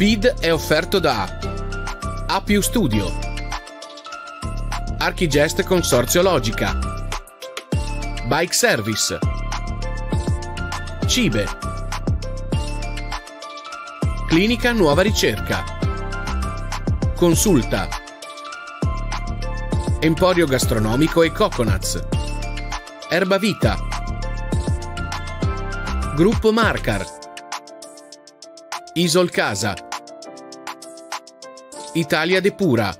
Bid è offerto da A Studio, Archigest Consorzio Logica, Bike Service, Cibe, Clinica Nuova Ricerca, Consulta, Emporio Gastronomico e Coconuts, Erbavita, Gruppo Marcar, Isol Casa, Italia Depura,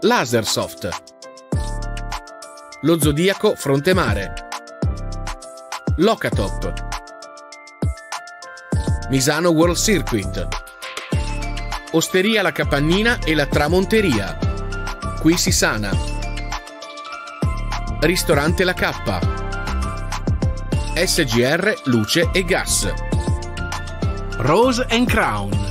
Lasersoft, Lo Zodiaco Frontemare, Locatop, Misano World Circuit, Osteria La Capannina e la Tramonteria, Qui si sana, Ristorante La Cappa, SGR Luce e Gas. Rose and Crown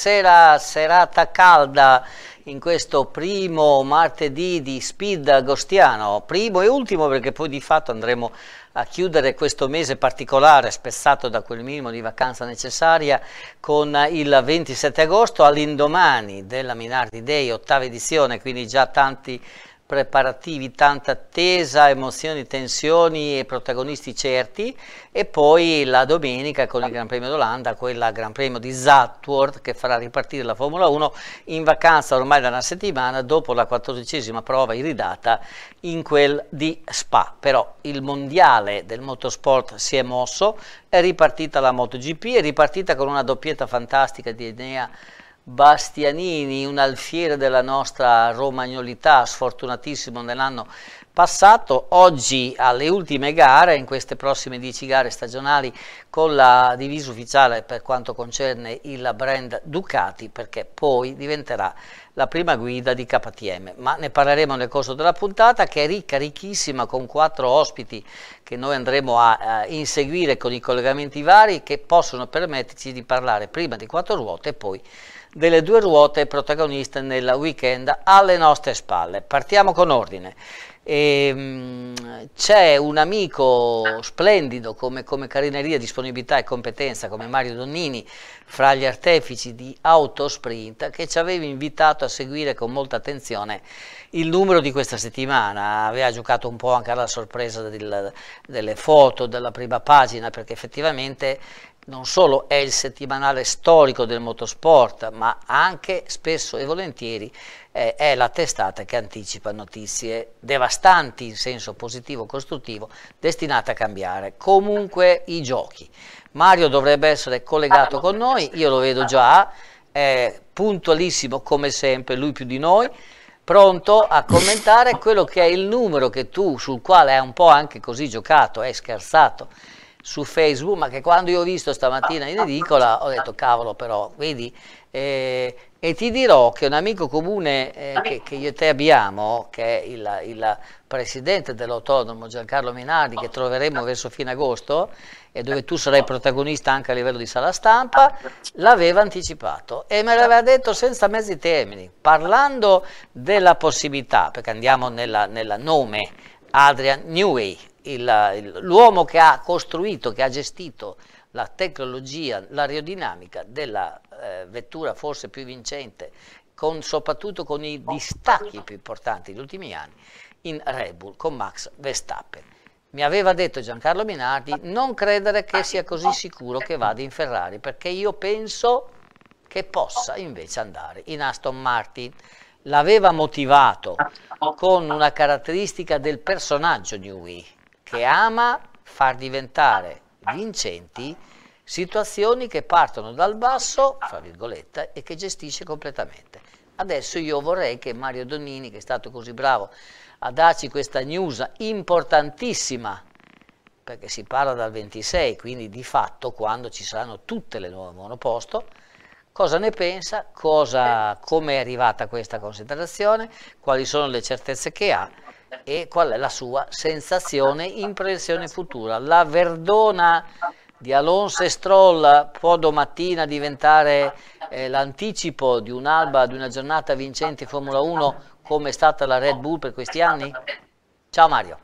Buonasera, serata calda in questo primo martedì di Speed Agostiano, primo e ultimo perché poi di fatto andremo a chiudere questo mese particolare spezzato da quel minimo di vacanza necessaria con il 27 agosto all'indomani della Minardi Day, ottava edizione, quindi già tanti preparativi, tanta attesa, emozioni, tensioni e protagonisti certi e poi la domenica con il Gran Premio d'Olanda, quella Gran Premio di Zatworth che farà ripartire la Formula 1 in vacanza ormai da una settimana dopo la quattordicesima prova iridata in quel di Spa. Però il mondiale del motorsport si è mosso, è ripartita la MotoGP, è ripartita con una doppietta fantastica di Enea Bastianini, un alfiere della nostra romagnolità, sfortunatissimo nell'anno passato, oggi alle ultime gare, in queste prossime 10 gare stagionali, con la divisa ufficiale per quanto concerne il brand Ducati, perché poi diventerà la prima guida di KTM, ma ne parleremo nel corso della puntata che è ricca, ricchissima, con quattro ospiti che noi andremo a, a inseguire con i collegamenti vari che possono permetterci di parlare prima di quattro ruote e poi delle due ruote protagoniste nel weekend alle nostre spalle. Partiamo con ordine. Ehm, c'è un amico splendido come, come carineria, disponibilità e competenza come Mario Donnini fra gli artefici di Autosprint che ci aveva invitato a seguire con molta attenzione il numero di questa settimana, aveva giocato un po' anche alla sorpresa del, delle foto della prima pagina perché effettivamente non solo è il settimanale storico del motorsport, ma anche spesso e volentieri eh, è la testata che anticipa notizie devastanti in senso positivo costruttivo, destinate a cambiare comunque i giochi. Mario dovrebbe essere collegato con noi, io lo vedo già, è puntualissimo come sempre, lui più di noi pronto a commentare quello che è il numero che tu, sul quale hai un po' anche così giocato, hai scherzato, su Facebook, ma che quando io ho visto stamattina in edicola ho detto cavolo però, vedi? Eh, e ti dirò che un amico comune eh, che, che, io e te abbiamo, che è il, il presidente dell'autonomo Giancarlo Menardi, che troveremo verso fine agosto, e dove tu sarai protagonista anche a livello di sala stampa, l'aveva anticipato e me l'aveva detto senza mezzi termini, parlando della possibilità, perché andiamo nella, nella nome, Adrian Newey, l'uomo che ha costruito, che ha gestito la tecnologia, l'aerodinamica della eh, vettura forse più vincente, con, soprattutto con i distacchi più importanti degli ultimi anni, in Red Bull con Max Verstappen. Mi aveva detto Giancarlo Minardi non credere che sia così sicuro che vada in Ferrari, perché io penso che possa invece andare in Aston Martin. L'aveva motivato con una caratteristica del personaggio di Wii, che ama far diventare vincenti situazioni che partono dal basso, fra virgolette, e che gestisce completamente. Adesso io vorrei che Mario Donnini, che è stato così bravo a darci questa news importantissima, perché si parla dal 26, quindi di fatto quando ci saranno tutte le nuove monoposto, cosa ne pensa, come è arrivata questa considerazione, quali sono le certezze che ha e qual è la sua sensazione in proiezione futura. La Verdona di Alonso e Stroll può domattina diventare eh, l'anticipo di un'alba, di una giornata vincente in Formula 1 come è stata la Red Bull per questi anni? Ciao Mario.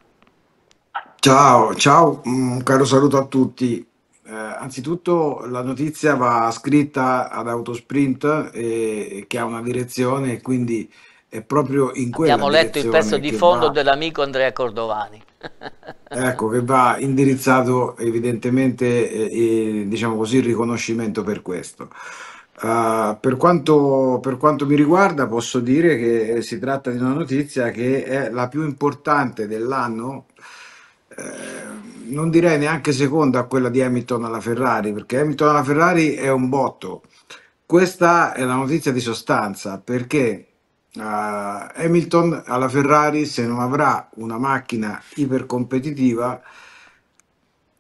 Ciao, ciao, mm, un caro saluto a tutti. Eh, anzitutto la notizia va scritta ad Autosprint eh, che ha una direzione e quindi è proprio in quella Abbiamo letto il pezzo di fondo va, dell'amico Andrea Cordovani. ecco, che va indirizzato evidentemente, eh, eh, diciamo così, il riconoscimento per questo. Uh, per, quanto, per, quanto, mi riguarda posso dire che si tratta di una notizia che è la più importante dell'anno, eh, non direi neanche seconda a quella di Hamilton alla Ferrari, perché Hamilton alla Ferrari è un botto. Questa è la notizia di sostanza perché uh, Hamilton alla Ferrari se non avrà una macchina ipercompetitiva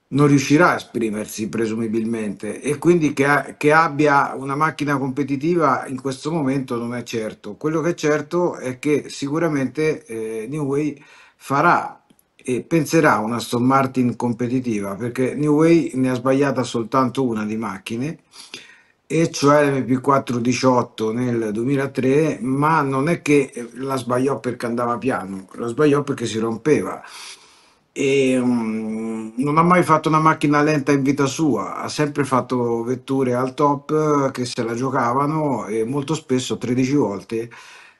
non riuscirà a esprimersi presumibilmente e quindi che, che, abbia una macchina competitiva in questo momento non è certo. Quello che è certo è che sicuramente eh, New Way farà e penserà a una Aston Martin competitiva perché New Way ne ha sbagliata soltanto una di macchine e cioè l'MP418 nel 2003, ma non è che la sbagliò perché andava piano, la sbagliò perché si rompeva. E, um, non ha mai fatto una macchina lenta in vita sua, ha sempre fatto vetture al top che se la giocavano e molto spesso 13 volte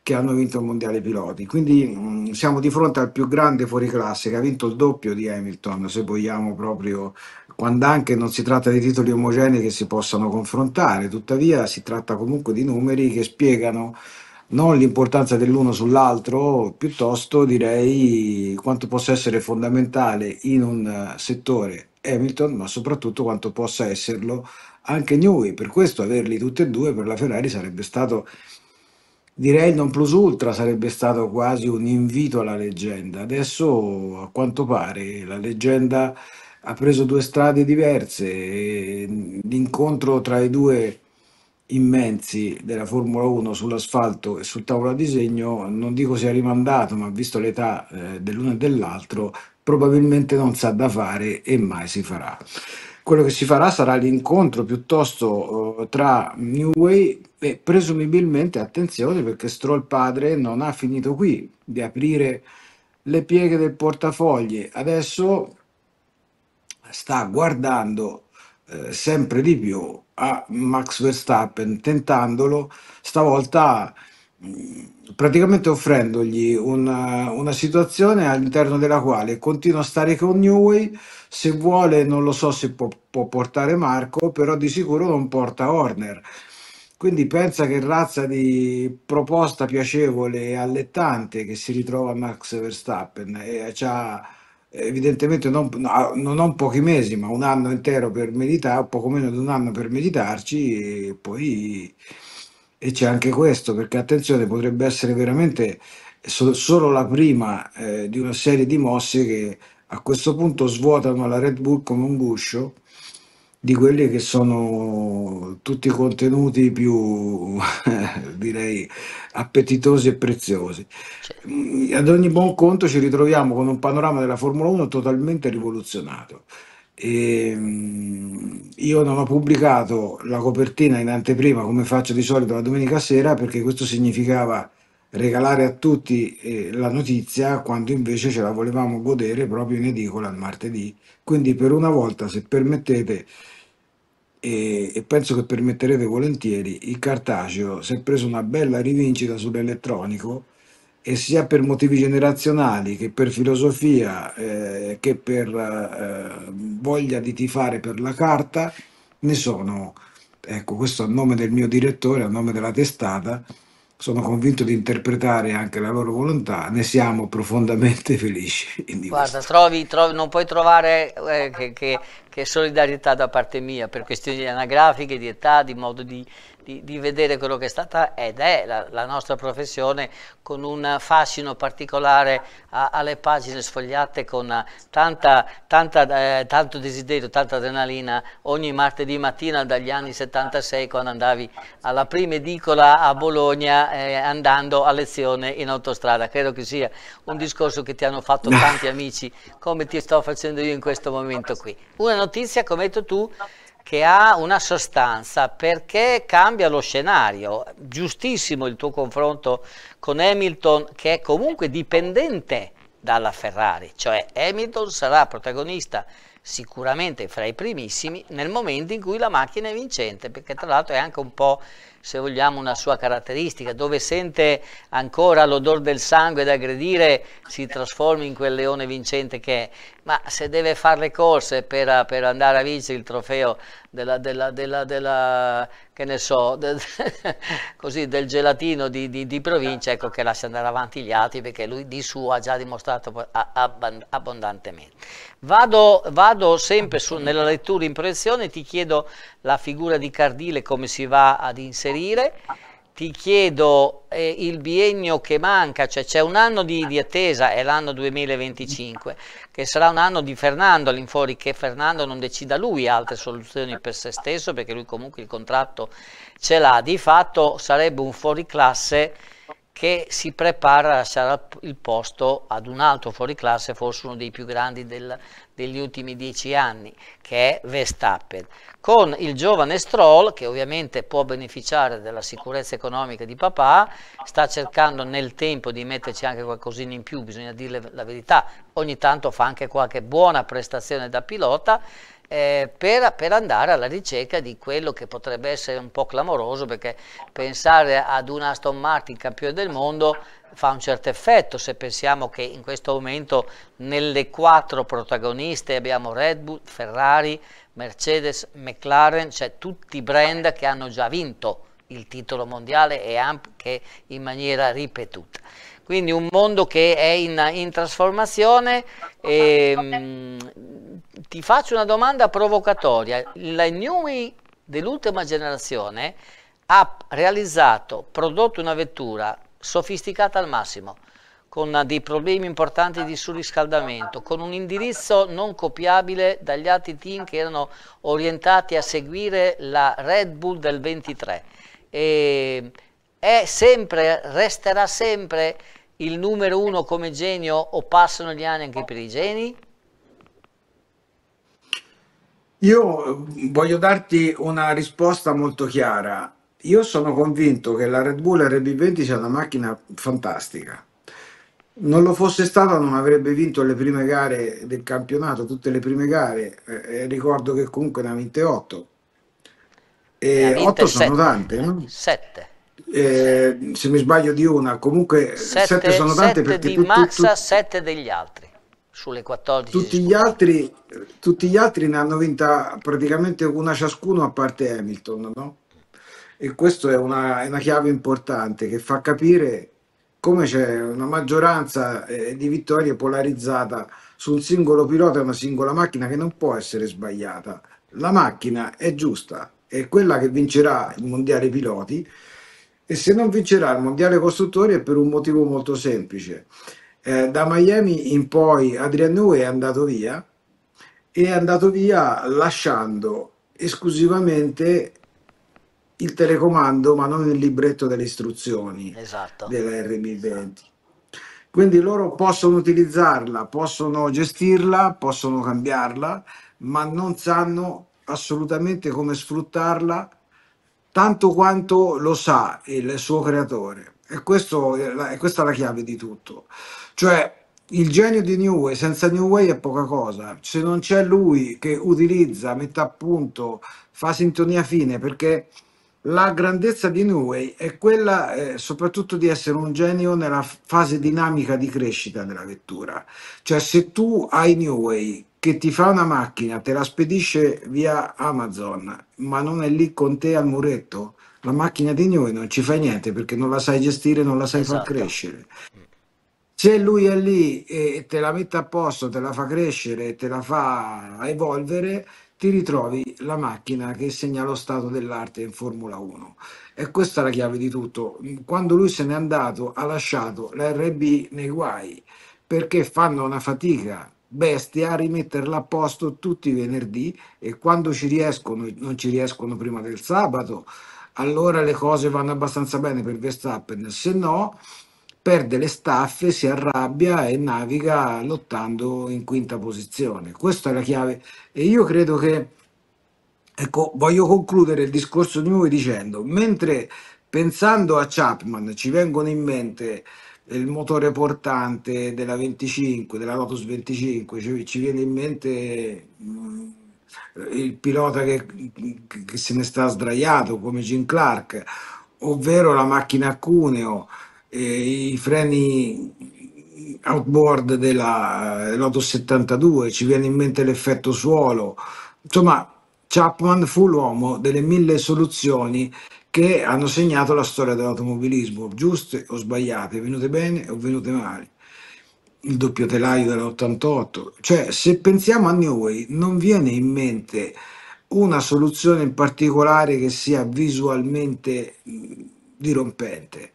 che hanno vinto il mondiale piloti. Quindi um, siamo di fronte al più grande fuoriclasse che ha vinto il doppio di Hamilton, se vogliamo proprio quando anche non si tratta di titoli omogenei che si possano confrontare, tuttavia si tratta comunque di numeri che spiegano non l'importanza dell'uno sull'altro, piuttosto direi quanto possa essere fondamentale in un eh, settore Hamilton, ma soprattutto quanto possa esserlo anche Newey. Per questo averli tutti e due per la Ferrari sarebbe stato, direi non plus ultra, sarebbe stato quasi un invito alla leggenda. Adesso a quanto pare la leggenda ha preso due strade diverse e l'incontro tra i due immensi della Formula 1 sull'asfalto e sul tavolo a disegno non dico sia rimandato ma visto l'età eh, dell'uno e dell'altro probabilmente non sa da fare e mai si farà quello che si farà sarà l'incontro piuttosto uh, tra New Way e presumibilmente, attenzione perché Stroll padre non ha finito qui di aprire le pieghe del portafogli, adesso sta guardando eh, sempre di più a Max Verstappen, tentandolo stavolta mh, mm, praticamente offrendogli una, eh, una, situazione all'interno della quale continua a stare con Newey, se vuole non lo so se può, può portare Marco, però di sicuro non porta Horner. Quindi pensa che razza di proposta piacevole e allettante che si ritrova Max Verstappen e eh, c'ha evidentemente non, non, pochi mesi, ma un anno intero per meditare, poco meno di un anno per meditarci, e poi e c'è anche questo, perché attenzione, potrebbe essere veramente so, solo la prima eh, di una serie di mosse che a questo punto svuotano la Red Bull come un guscio di quelli che sono tutti i contenuti più, direi, appetitosi e preziosi. Certo. Ad ogni buon conto ci ritroviamo con un panorama della Formula 1 totalmente rivoluzionato. E ehm, io non ho pubblicato la copertina in anteprima come faccio di solito la domenica sera perché questo significava regalare a tutti eh, la notizia quando invece ce la volevamo godere proprio in edicola il martedì. Quindi per una volta, se permettete, e, e penso che permetterete volentieri, il cartaceo si è preso una bella rivincita sull'elettronico e sia per motivi generazionali che per filosofia eh, che per eh, voglia di tifare per la carta ne sono, ecco questo a nome del mio direttore, a nome della testata, sono convinto di interpretare anche la loro volontà, ne siamo profondamente felici. Guarda, trovi, trovi, non puoi trovare eh, che, che, che solidarietà da parte mia per questioni anagrafiche, di età, di modo di, di, di, vedere quello che è stata ed è la, la nostra professione con un fascino particolare a, alle pagine sfogliate con tanta, tanta, eh, tanto desiderio, tanta adrenalina ogni martedì mattina dagli anni 76 quando andavi alla prima edicola a Bologna eh, andando a lezione in autostrada. Credo che sia un discorso che ti hanno fatto tanti amici come ti sto facendo io in questo momento qui. Una notizia, come hai detto tu, che ha una sostanza perché cambia lo scenario. Giustissimo il tuo confronto con Hamilton che è comunque dipendente dalla Ferrari, cioè Hamilton sarà protagonista sicuramente fra i primissimi nel momento in cui la macchina è vincente, perché tra l'altro è anche un po' se vogliamo una sua caratteristica, dove sente ancora l'odore del sangue da aggredire si trasforma in quel leone vincente che è, ma se deve fare le corse per, per andare a vincere il trofeo della, della, della, della che ne so, de, de, così, del gelatino di, di, di, provincia, ecco che lascia andare avanti gli altri perché lui di suo ha già dimostrato abbondantemente. Vado, vado sempre su, nella lettura in proiezione, ti chiedo la figura di Cardile come si va ad inserire ti chiedo eh, il biennio che manca, cioè c'è un anno di, di attesa, è l'anno 2025, che sarà un anno di Fernando all'infuori, che Fernando non decida lui altre soluzioni per se stesso, perché lui comunque il contratto ce l'ha, di fatto sarebbe un fuoriclasse classe che si prepara a lasciare il posto ad un altro fuoriclasse, forse uno dei più grandi del, degli ultimi dieci anni, che è Verstappen, con il giovane Stroll, che ovviamente può beneficiare della sicurezza economica di papà, sta cercando nel tempo di metterci anche qualcosina in più, bisogna dire la verità, ogni tanto fa anche qualche buona prestazione da pilota, eh, per, per, andare alla ricerca di quello che potrebbe essere un po' clamoroso, perché pensare ad un Aston Martin campione del mondo fa un certo effetto se pensiamo che in questo momento nelle quattro protagoniste abbiamo Red Bull, Ferrari, Mercedes, McLaren, cioè tutti i brand che hanno già vinto il titolo mondiale e anche in maniera ripetuta quindi un mondo che è in, in trasformazione. E, ehm, ti faccio una domanda provocatoria. La Newey dell'ultima generazione ha realizzato, prodotto una vettura sofisticata al massimo, con dei problemi importanti di surriscaldamento, con un indirizzo non copiabile dagli altri team che erano orientati a seguire la Red Bull del 23. E è sempre, resterà sempre il numero uno come genio o passano gli anni anche per i geni? Io voglio darti una risposta molto chiara. Io sono convinto che la Red Bull RB20 sia una macchina fantastica. Non lo fosse stata non avrebbe vinto le prime gare del campionato, tutte le prime gare. Eh, eh ricordo che comunque ne ha vinte 8. E 8 sono tante, no? 7 eh, se mi sbaglio di una, comunque sette, sette sono tante sette perché di tu, Maxa, tu, sette degli altri sulle 14 tutti gli, altri, tutti gli altri ne hanno vinta praticamente una ciascuno a parte Hamilton no? e questa è una, è una chiave importante che fa capire come c'è una maggioranza eh, di vittorie polarizzata su un singolo pilota e una singola macchina che non può essere sbagliata la macchina è giusta è quella che vincerà il mondiale piloti e se non vincerà il Mondiale Costruttori è per un motivo molto semplice. Eh, da Miami in poi Adrian Newey è andato via e è andato via lasciando esclusivamente il telecomando ma non il libretto delle istruzioni esatto. della RB20. Quindi loro possono utilizzarla, possono gestirla, possono cambiarla, ma non sanno assolutamente come sfruttarla tanto quanto lo sa il suo creatore. E, questo, e questa è la chiave di tutto. Cioè, il genio di New Way, senza New Way è poca cosa. Se non c'è lui che utilizza, mette a punto, fa sintonia fine, perché la grandezza di New Way è quella eh, soprattutto di essere un genio nella fase dinamica di crescita della vettura. Cioè se tu hai New Way che ti fa una macchina, te la spedisce via Amazon, ma non è lì con te al muretto, la macchina di noi non ci fa niente perché non la sai gestire, non la sai esatto. far crescere. Se lui è lì e te la mette a posto, te la fa crescere, te la fa evolvere, ti ritrovi la macchina che segna lo stato dell'arte in Formula 1. E questa è la chiave di tutto. Quando lui se n'è andato ha lasciato la RB nei guai perché fanno una fatica bestia a rimetterla a posto tutti i venerdì e quando ci riescono, non ci riescono prima del sabato, allora le cose vanno abbastanza bene per Verstappen, se no perde le staffe, si arrabbia e naviga lottando in quinta posizione. Questa è la chiave e io credo che, ecco, voglio concludere il discorso di noi dicendo, mentre pensando a Chapman ci vengono in mente il motore portante della 25, della Lotus 25, ci, ci viene in mente mh, mm, il pilota che, che, se ne sta sdraiato come Jim Clark, ovvero la macchina a cuneo, eh, i freni outboard della eh, Lotus 72, ci viene in mente l'effetto suolo, insomma Chapman fu l'uomo delle mille soluzioni che hanno segnato la storia dell'automobilismo, giuste o sbagliate, venute bene o venute male. Il doppio telaio dell'88, cioè se pensiamo a noi non viene in mente una soluzione in particolare che sia visualmente dirompente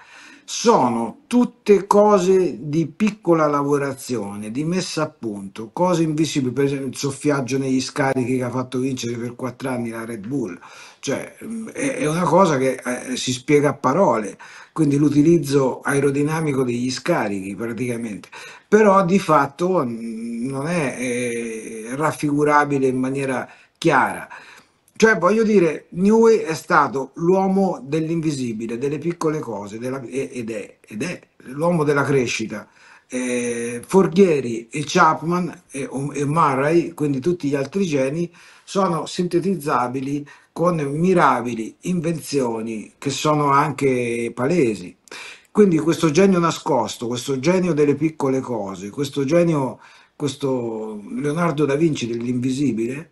sono tutte cose di piccola lavorazione, di messa a punto, cose invisibili, per esempio il soffiaggio negli scarichi che ha fatto vincere per quattro anni la Red Bull, cioè è una cosa che eh, si spiega a parole, quindi l'utilizzo aerodinamico degli scarichi praticamente, però di fatto non è eh, raffigurabile in maniera chiara. Cioè, voglio dire, Newey è stato l'uomo dell'invisibile, delle piccole cose, della, ed, è, ed è l'uomo della crescita. Eh, Forghieri e Chapman e, e Murray, quindi tutti gli altri geni, sono sintetizzabili con mirabili invenzioni che sono anche palesi. Quindi questo genio nascosto, questo genio delle piccole cose, questo genio, questo Leonardo da Vinci dell'invisibile,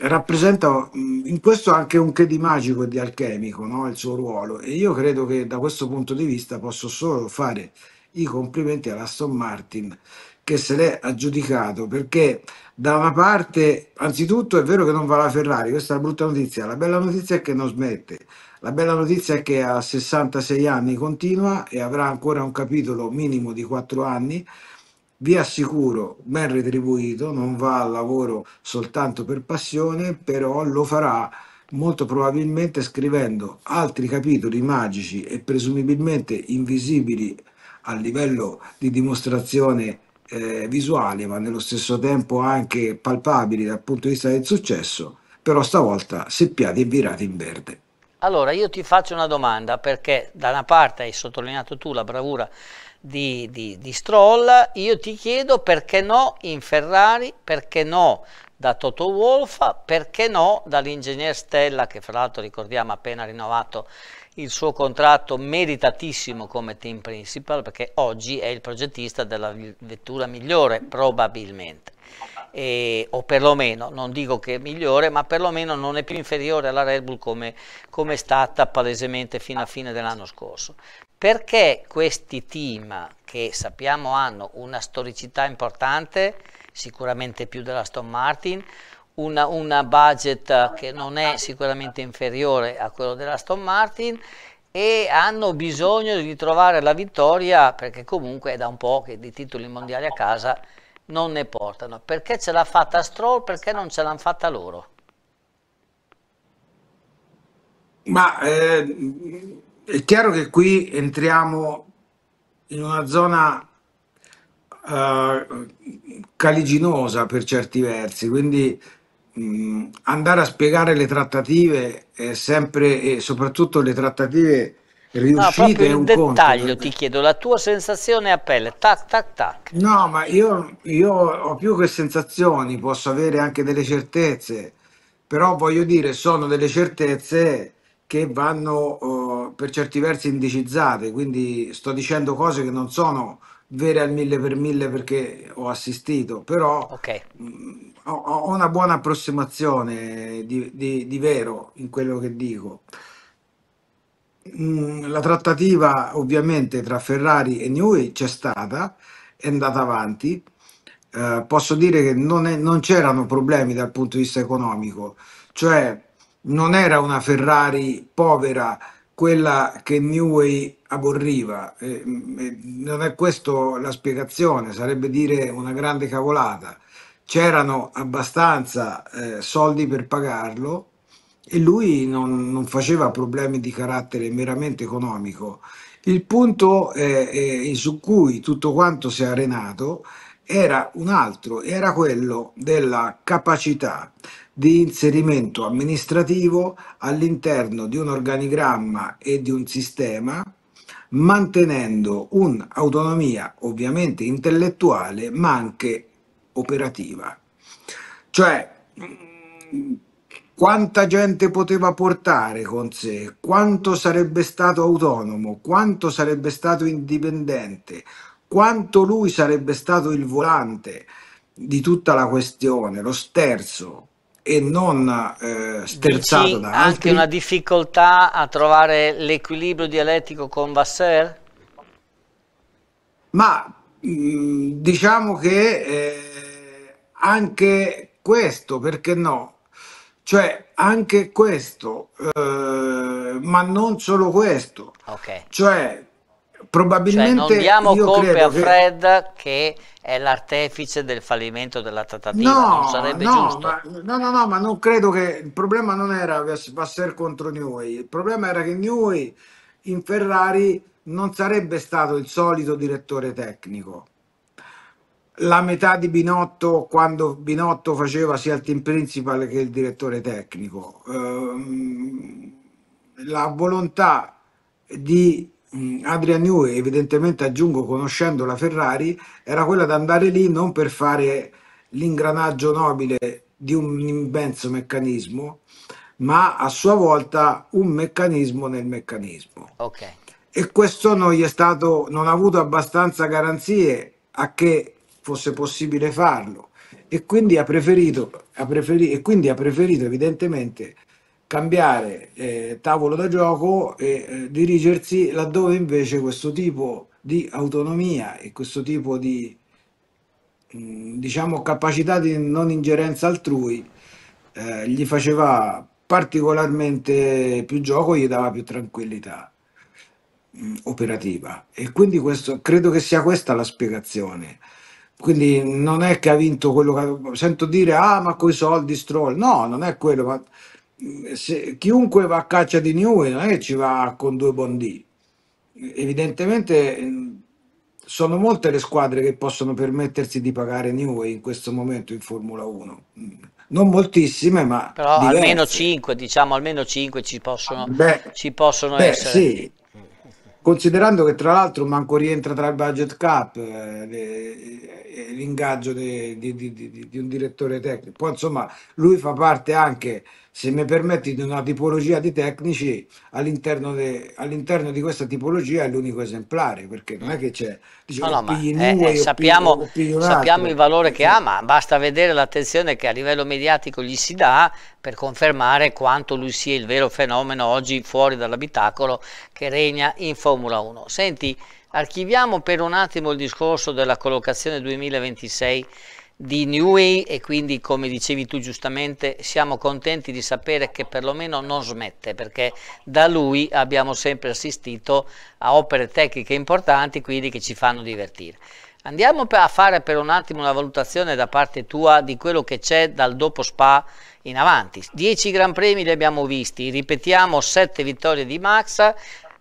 rappresenta in questo anche un che di magico e di alchemico no? il suo ruolo e io credo che da questo punto di vista posso solo fare i complimenti alla all'Aston Martin che se l'è aggiudicato perché da una parte anzitutto è vero che non va la Ferrari questa è la brutta notizia la bella notizia è che non smette la bella notizia è che a 66 anni continua e avrà ancora un capitolo minimo di 4 anni vi assicuro, ben retribuito, non va al lavoro soltanto per passione, però lo farà molto probabilmente scrivendo altri capitoli magici e presumibilmente invisibili a livello di dimostrazione eh, visuale, ma nello stesso tempo anche palpabili dal punto di vista del successo, però stavolta seppiati e virati in verde. Allora, io ti faccio una domanda perché da una parte hai sottolineato tu la bravura di, di, di Stroll, io ti chiedo perché no in Ferrari, perché no da Toto Wolff, perché no dall'ingegner Stella, che fra l'altro ricordiamo appena rinnovato il suo contratto meritatissimo come team principal, perché oggi è il progettista della vettura migliore, probabilmente. E, o perlomeno, non dico che è migliore, ma perlomeno non è più inferiore alla Red Bull come, come è stata palesemente fino a fine dell'anno scorso. Perché questi team, che sappiamo hanno una storicità importante, sicuramente più della Stone Martin, una, una budget che non è sicuramente inferiore a quello della Stone Martin, e hanno bisogno di trovare la vittoria perché comunque è da un po' che di titoli mondiali a casa non ne portano. Perché ce l'ha fatta Stroll? Perché non ce l'hanno fatta loro? Ma eh, è chiaro che qui entriamo in una zona uh, caliginosa per certi versi, quindi mh, mm, andare a spiegare le trattative è sempre, e soprattutto le trattative riuscite no, un dettaglio conto. ti chiedo la tua sensazione a pelle tac tac tac no ma io, io, ho più che sensazioni posso avere anche delle certezze però voglio dire sono delle certezze che vanno eh, per certi versi indicizzate, quindi sto dicendo cose che non sono vere al mille per mille perché ho assistito, però okay. mh, mm, ho, ho, una buona approssimazione di, di, di, vero in quello che dico. Mm, la trattativa ovviamente tra Ferrari e Newey c'è stata, è andata avanti. Eh, posso dire che non, è, non c'erano problemi dal punto di vista economico, cioè non era una Ferrari povera quella che Newey aborriva, eh, eh, non è questa la spiegazione, sarebbe dire una grande cavolata. C'erano abbastanza eh, soldi per pagarlo e lui non, non, faceva problemi di carattere meramente economico. Il punto su cui tutto quanto si è arenato è era un altro, era quello della capacità di inserimento amministrativo all'interno di un organigramma e di un sistema mantenendo un'autonomia ovviamente intellettuale ma anche operativa. Cioè quanta gente poteva portare con sé, quanto sarebbe stato autonomo, quanto sarebbe stato indipendente, quanto lui sarebbe stato il volante di tutta la questione, lo sterzo e non eh, sterzato Dici da altri. anche una difficoltà a trovare l'equilibrio dialettico con Vasser? Ma mh, mm, diciamo che eh, anche questo, perché no? Cioè anche questo, eh, ma non solo questo. Okay. Cioè Probabilmente cioè, non diamo colpe a Fred che... che... è l'artefice del fallimento della trattativa, no, non sarebbe no, giusto. Ma, no, no, no, ma non credo che il problema non era Vassar contro Newey, il problema era che Newey in Ferrari non sarebbe stato il solito direttore tecnico. La metà di Binotto quando Binotto faceva sia il team principal che il direttore tecnico. Ehm, la volontà di Mm, Adrian Newey, evidentemente aggiungo conoscendo la Ferrari, era quella di andare lì non per fare l'ingranaggio nobile di un immenso meccanismo, ma a sua volta un meccanismo nel meccanismo. Okay. E questo non gli è stato, non ha avuto abbastanza garanzie a che fosse possibile farlo. E quindi ha preferito, ha preferito, e quindi ha preferito evidentemente cambiare eh, tavolo da gioco e eh, dirigersi laddove invece questo tipo di autonomia e questo tipo di mh, mm, diciamo capacità di non ingerenza altrui eh, gli faceva particolarmente più gioco gli dava più tranquillità mh, mm, operativa e quindi questo, credo che sia questa la spiegazione quindi non è che ha vinto quello che sento dire ah ma coi soldi Stroll no non è quello ma se, chiunque va a caccia di Newey non è che ci va con due bondi. Evidentemente mm, sono molte le squadre che possono permettersi di pagare Newey in questo momento in Formula 1. Mm. Non moltissime, ma Però almeno 5, diciamo almeno 5 ci possono, beh, ci possono beh, essere. Sì. Considerando che tra l'altro manco rientra tra il budget cap eh, eh l'ingaggio di, di, di, di un direttore tecnico, poi insomma lui fa parte anche se mi permetti, di una tipologia di tecnici, all'interno, de, all'interno, di questa tipologia è l'unico esemplare, perché non è che c'è... Diciamo, no, no, ma eh, eh, sappiamo, opinione, sappiamo il valore che ha, ma basta vedere l'attenzione che a livello mediatico gli si dà per confermare quanto lui sia il vero fenomeno oggi fuori dall'abitacolo che regna in Formula 1. Senti, archiviamo per un attimo il discorso della collocazione 2026 di New Way e quindi come dicevi tu giustamente siamo contenti di sapere che perlomeno non smette perché da lui abbiamo sempre assistito a opere tecniche importanti quindi che ci fanno divertire. Andiamo a fare per un attimo una valutazione da parte tua di quello che c'è dal dopo Spa in avanti. 10 Gran Premi li abbiamo visti, ripetiamo 7 vittorie di Max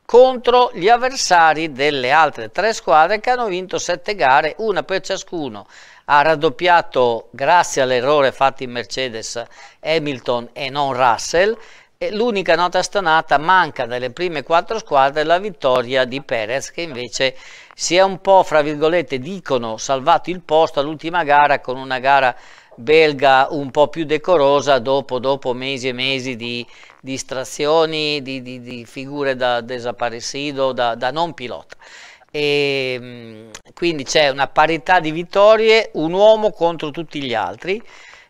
contro gli avversari delle altre tre squadre che hanno vinto 7 gare, una per ciascuno ha raddoppiato grazie all'errore fatto in Mercedes Hamilton e non Russell e l'unica nota stanata manca dalle prime quattro squadre la vittoria di Perez che invece si è un po' fra virgolette dicono salvato il posto all'ultima gara con una gara belga un po' più decorosa dopo, dopo mesi e mesi di distrazioni, di, di, di figure da desaparecido, da, da non pilota e ehm, quindi c'è una parità di vittorie, un uomo contro tutti gli altri.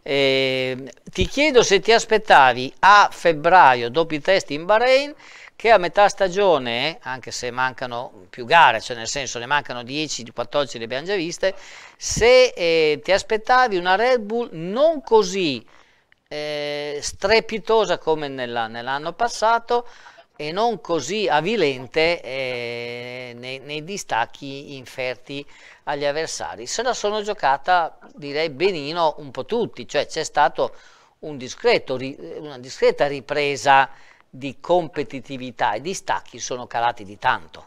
E ehm, ti chiedo se ti aspettavi a febbraio, dopo i test in Bahrain, che a metà stagione, anche se mancano più gare, cioè nel senso ne mancano 10, 14 le abbiamo già viste, se eh, ti aspettavi una Red Bull non così eh, strepitosa come nell'anno passato, e non così avilente eh, nei, nei, distacchi inferti agli avversari. Se la sono giocata direi benino un po' tutti, cioè c'è stata un una discreta ripresa di competitività, i distacchi sono calati di tanto.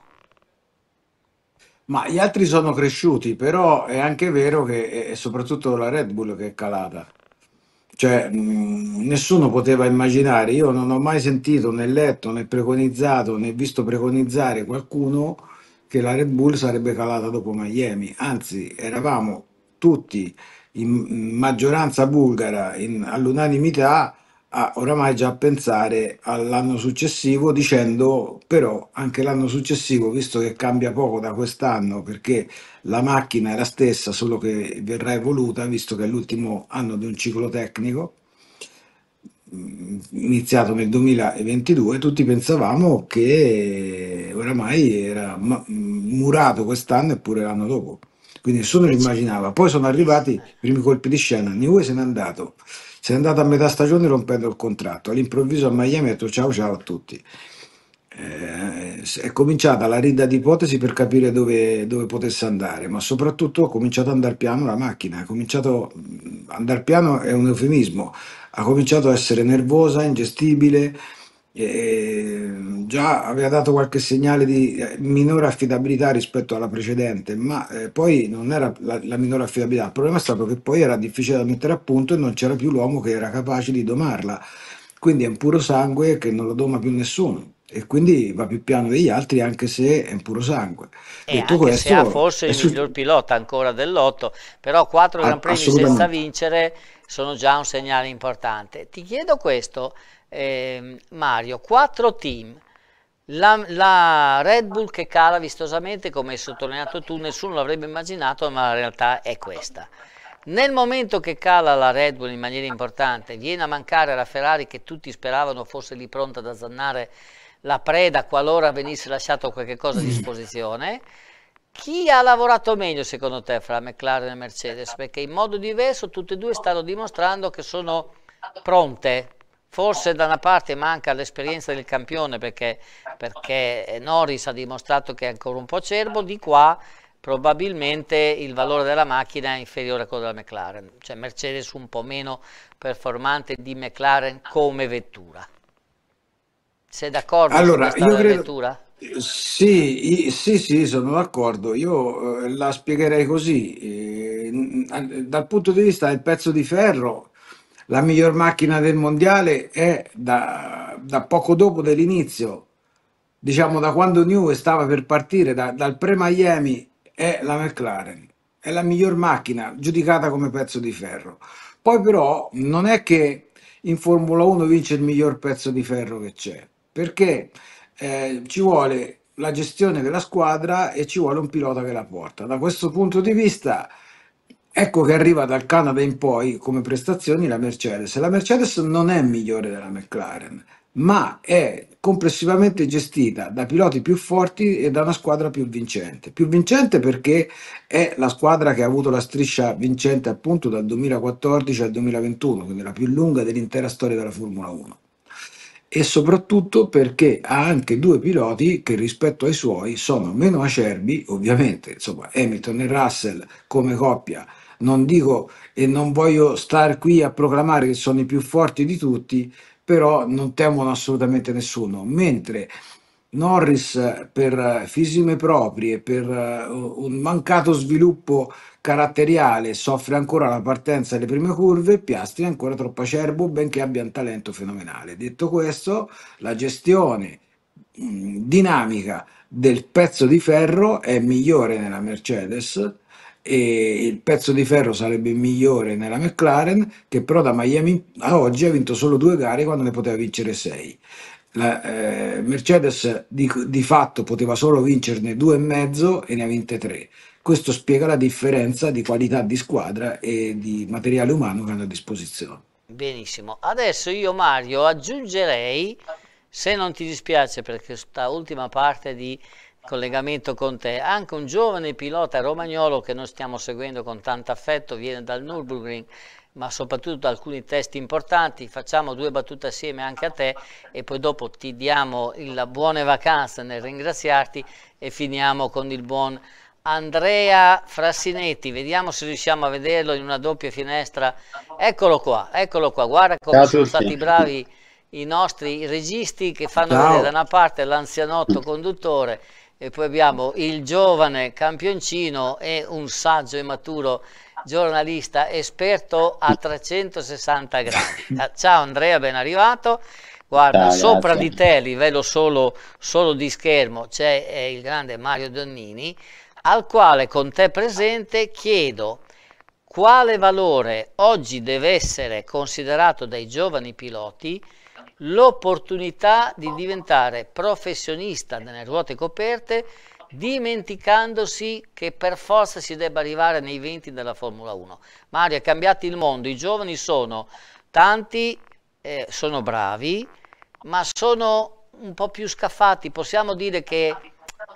Ma gli altri sono cresciuti, però è anche vero che è soprattutto la Red Bull che è calata. Cioè, mm, nessuno poteva immaginare, io non ho mai sentito né letto né preconizzato né visto preconizzare qualcuno che la Red Bull sarebbe calata dopo Miami, anzi eravamo tutti in maggioranza bulgara in- all'unanimità a oramai già pensare all'anno successivo dicendo però anche l'anno successivo, visto che cambia poco da quest'anno perché la macchina è la stessa, solo che verrà evoluta, visto che è l'ultimo anno di un ciclo tecnico mm, iniziato nel 2022, tutti pensavamo che oramai era mm, murato quest'anno eppure l'anno dopo. Quindi nessuno lo eh immaginava. Poi sono arrivati i primi colpi di scena, New se n'è andato. Se è andato a metà stagione rompendo il contratto. All'improvviso a Miami ha detto ciao ciao a tutti. Eh, è cominciata la ridda di ipotesi per capire dove, dove, potesse andare, ma soprattutto ha cominciato ad andare piano la macchina, ha cominciato mm, andare piano è un eufemismo, ha cominciato a essere nervosa, ingestibile, già aveva dato qualche segnale di eh, minore affidabilità rispetto alla precedente, ma eh, poi non era la, la, minore affidabilità, il problema è stato che poi era difficile da mettere a punto e non c'era più l'uomo che era capace di domarla, quindi è un puro sangue che non lo doma più nessuno e quindi va più piano degli altri anche se è un puro sangue. E Detto anche questo, se ha forse il su... miglior pilota ancora del lotto, però quattro ah, Gran Premi senza vincere sono già un segnale importante. Ti chiedo questo, eh, Mario, quattro team. La, la, Red Bull che cala vistosamente, come hai sottolineato tu, nessuno l'avrebbe immaginato, ma la realtà è questa. Nel momento che cala la Red Bull in maniera importante, viene a mancare la Ferrari che tutti speravano fosse lì pronta ad azzannare la preda qualora venisse lasciato qualche cosa a disposizione. Chi ha lavorato meglio secondo te fra McLaren e Mercedes? Perché in modo diverso tutte e due stanno dimostrando che sono pronte Forse da una parte manca l'esperienza del campione perché, perché Norris ha dimostrato che è ancora un po' acerbo, di qua probabilmente il valore della macchina è inferiore a quello della McLaren, cioè Mercedes un po' meno performante di McLaren come vettura. Sei d'accordo allora, su credo... vettura? Sì, sì, sì, sono d'accordo. Io eh, la spiegherei così. Eh, dal punto di vista del pezzo di ferro, la miglior macchina del mondiale è da, da poco dopo dell'inizio, diciamo da quando New stava per partire, da, dal pre-Miami, è la McLaren. È la miglior macchina giudicata come pezzo di ferro. Poi però non è che in Formula 1 vince il miglior pezzo di ferro che c'è, perché eh, ci vuole la gestione della squadra e ci vuole un pilota che la porta. Da questo punto di vista Ecco che arriva dal Canada in poi come prestazioni la Mercedes. La Mercedes non è migliore della McLaren, ma è complessivamente gestita da piloti più forti e da una squadra più vincente. Più vincente perché è la squadra che ha avuto la striscia vincente appunto dal 2014 al 2021, quindi la più lunga dell'intera storia della Formula 1. E soprattutto perché ha anche due piloti che rispetto ai suoi sono meno acerbi, ovviamente, insomma Hamilton e Russell come coppia non dico e non voglio star qui a proclamare che sono i più forti di tutti, però non temono assolutamente nessuno. Mentre Norris per eh, fisime proprie, per eh, un mancato sviluppo caratteriale, soffre ancora la partenza alle prime curve e Piastri è ancora troppo acerbo, benché abbia un talento fenomenale. Detto questo, la gestione mm, dinamica del pezzo di ferro è migliore nella Mercedes e il pezzo di ferro sarebbe migliore nella McLaren che però da Miami a oggi ha vinto solo due gare quando ne poteva vincere sei. La, eh, Mercedes di, di, fatto poteva solo vincerne due e mezzo e ne ha vinte tre. Questo spiega la differenza di qualità di squadra e di materiale umano che hanno a disposizione. Benissimo, adesso io Mario aggiungerei, se non ti dispiace per questa ultima parte di collegamento con te. Anche un giovane pilota romagnolo che noi stiamo seguendo con tanto affetto, viene dal Nürburgring, ma soprattutto da alcuni test importanti. Facciamo due battute assieme anche a te e poi dopo ti diamo la buona vacanza nel ringraziarti e finiamo con il buon Andrea Frassinetti, vediamo se riusciamo a vederlo in una doppia finestra. Eccolo qua, eccolo qua, guarda come sono stati bravi i nostri registi che fanno Ciao. vedere da una parte l'anzianotto conduttore e poi abbiamo il giovane campioncino e un saggio e maturo giornalista esperto a 360 gradi. Ah, ciao Andrea, ben arrivato. Guarda, ah, sopra di te, a livello solo, solo di schermo, c'è eh, il grande Mario Donnini, al quale con te presente chiedo quale valore oggi deve essere considerato dai giovani piloti l'opportunità di diventare professionista nelle ruote coperte dimenticandosi che per forza si debba arrivare nei 20 della Formula 1. Mario, è cambiato il mondo, i giovani sono tanti, eh, sono bravi, ma sono un po' più scaffati, possiamo dire che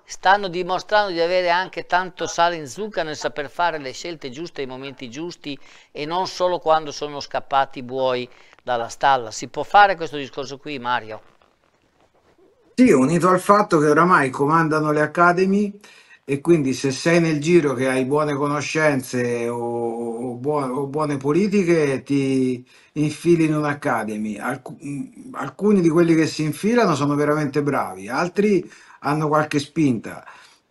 stanno dimostrando di avere anche tanto sale in zucca nel saper fare le scelte giuste ai momenti giusti e non solo quando sono scappati buoi dalla stalla. Si può fare questo discorso qui, Mario? Sì, unito al fatto che oramai comandano le academy e quindi se sei nel giro che hai buone conoscenze o, o, buone, o buone, politiche ti infili in un'academy. Alc alcuni di quelli che si infilano sono veramente bravi, altri hanno qualche spinta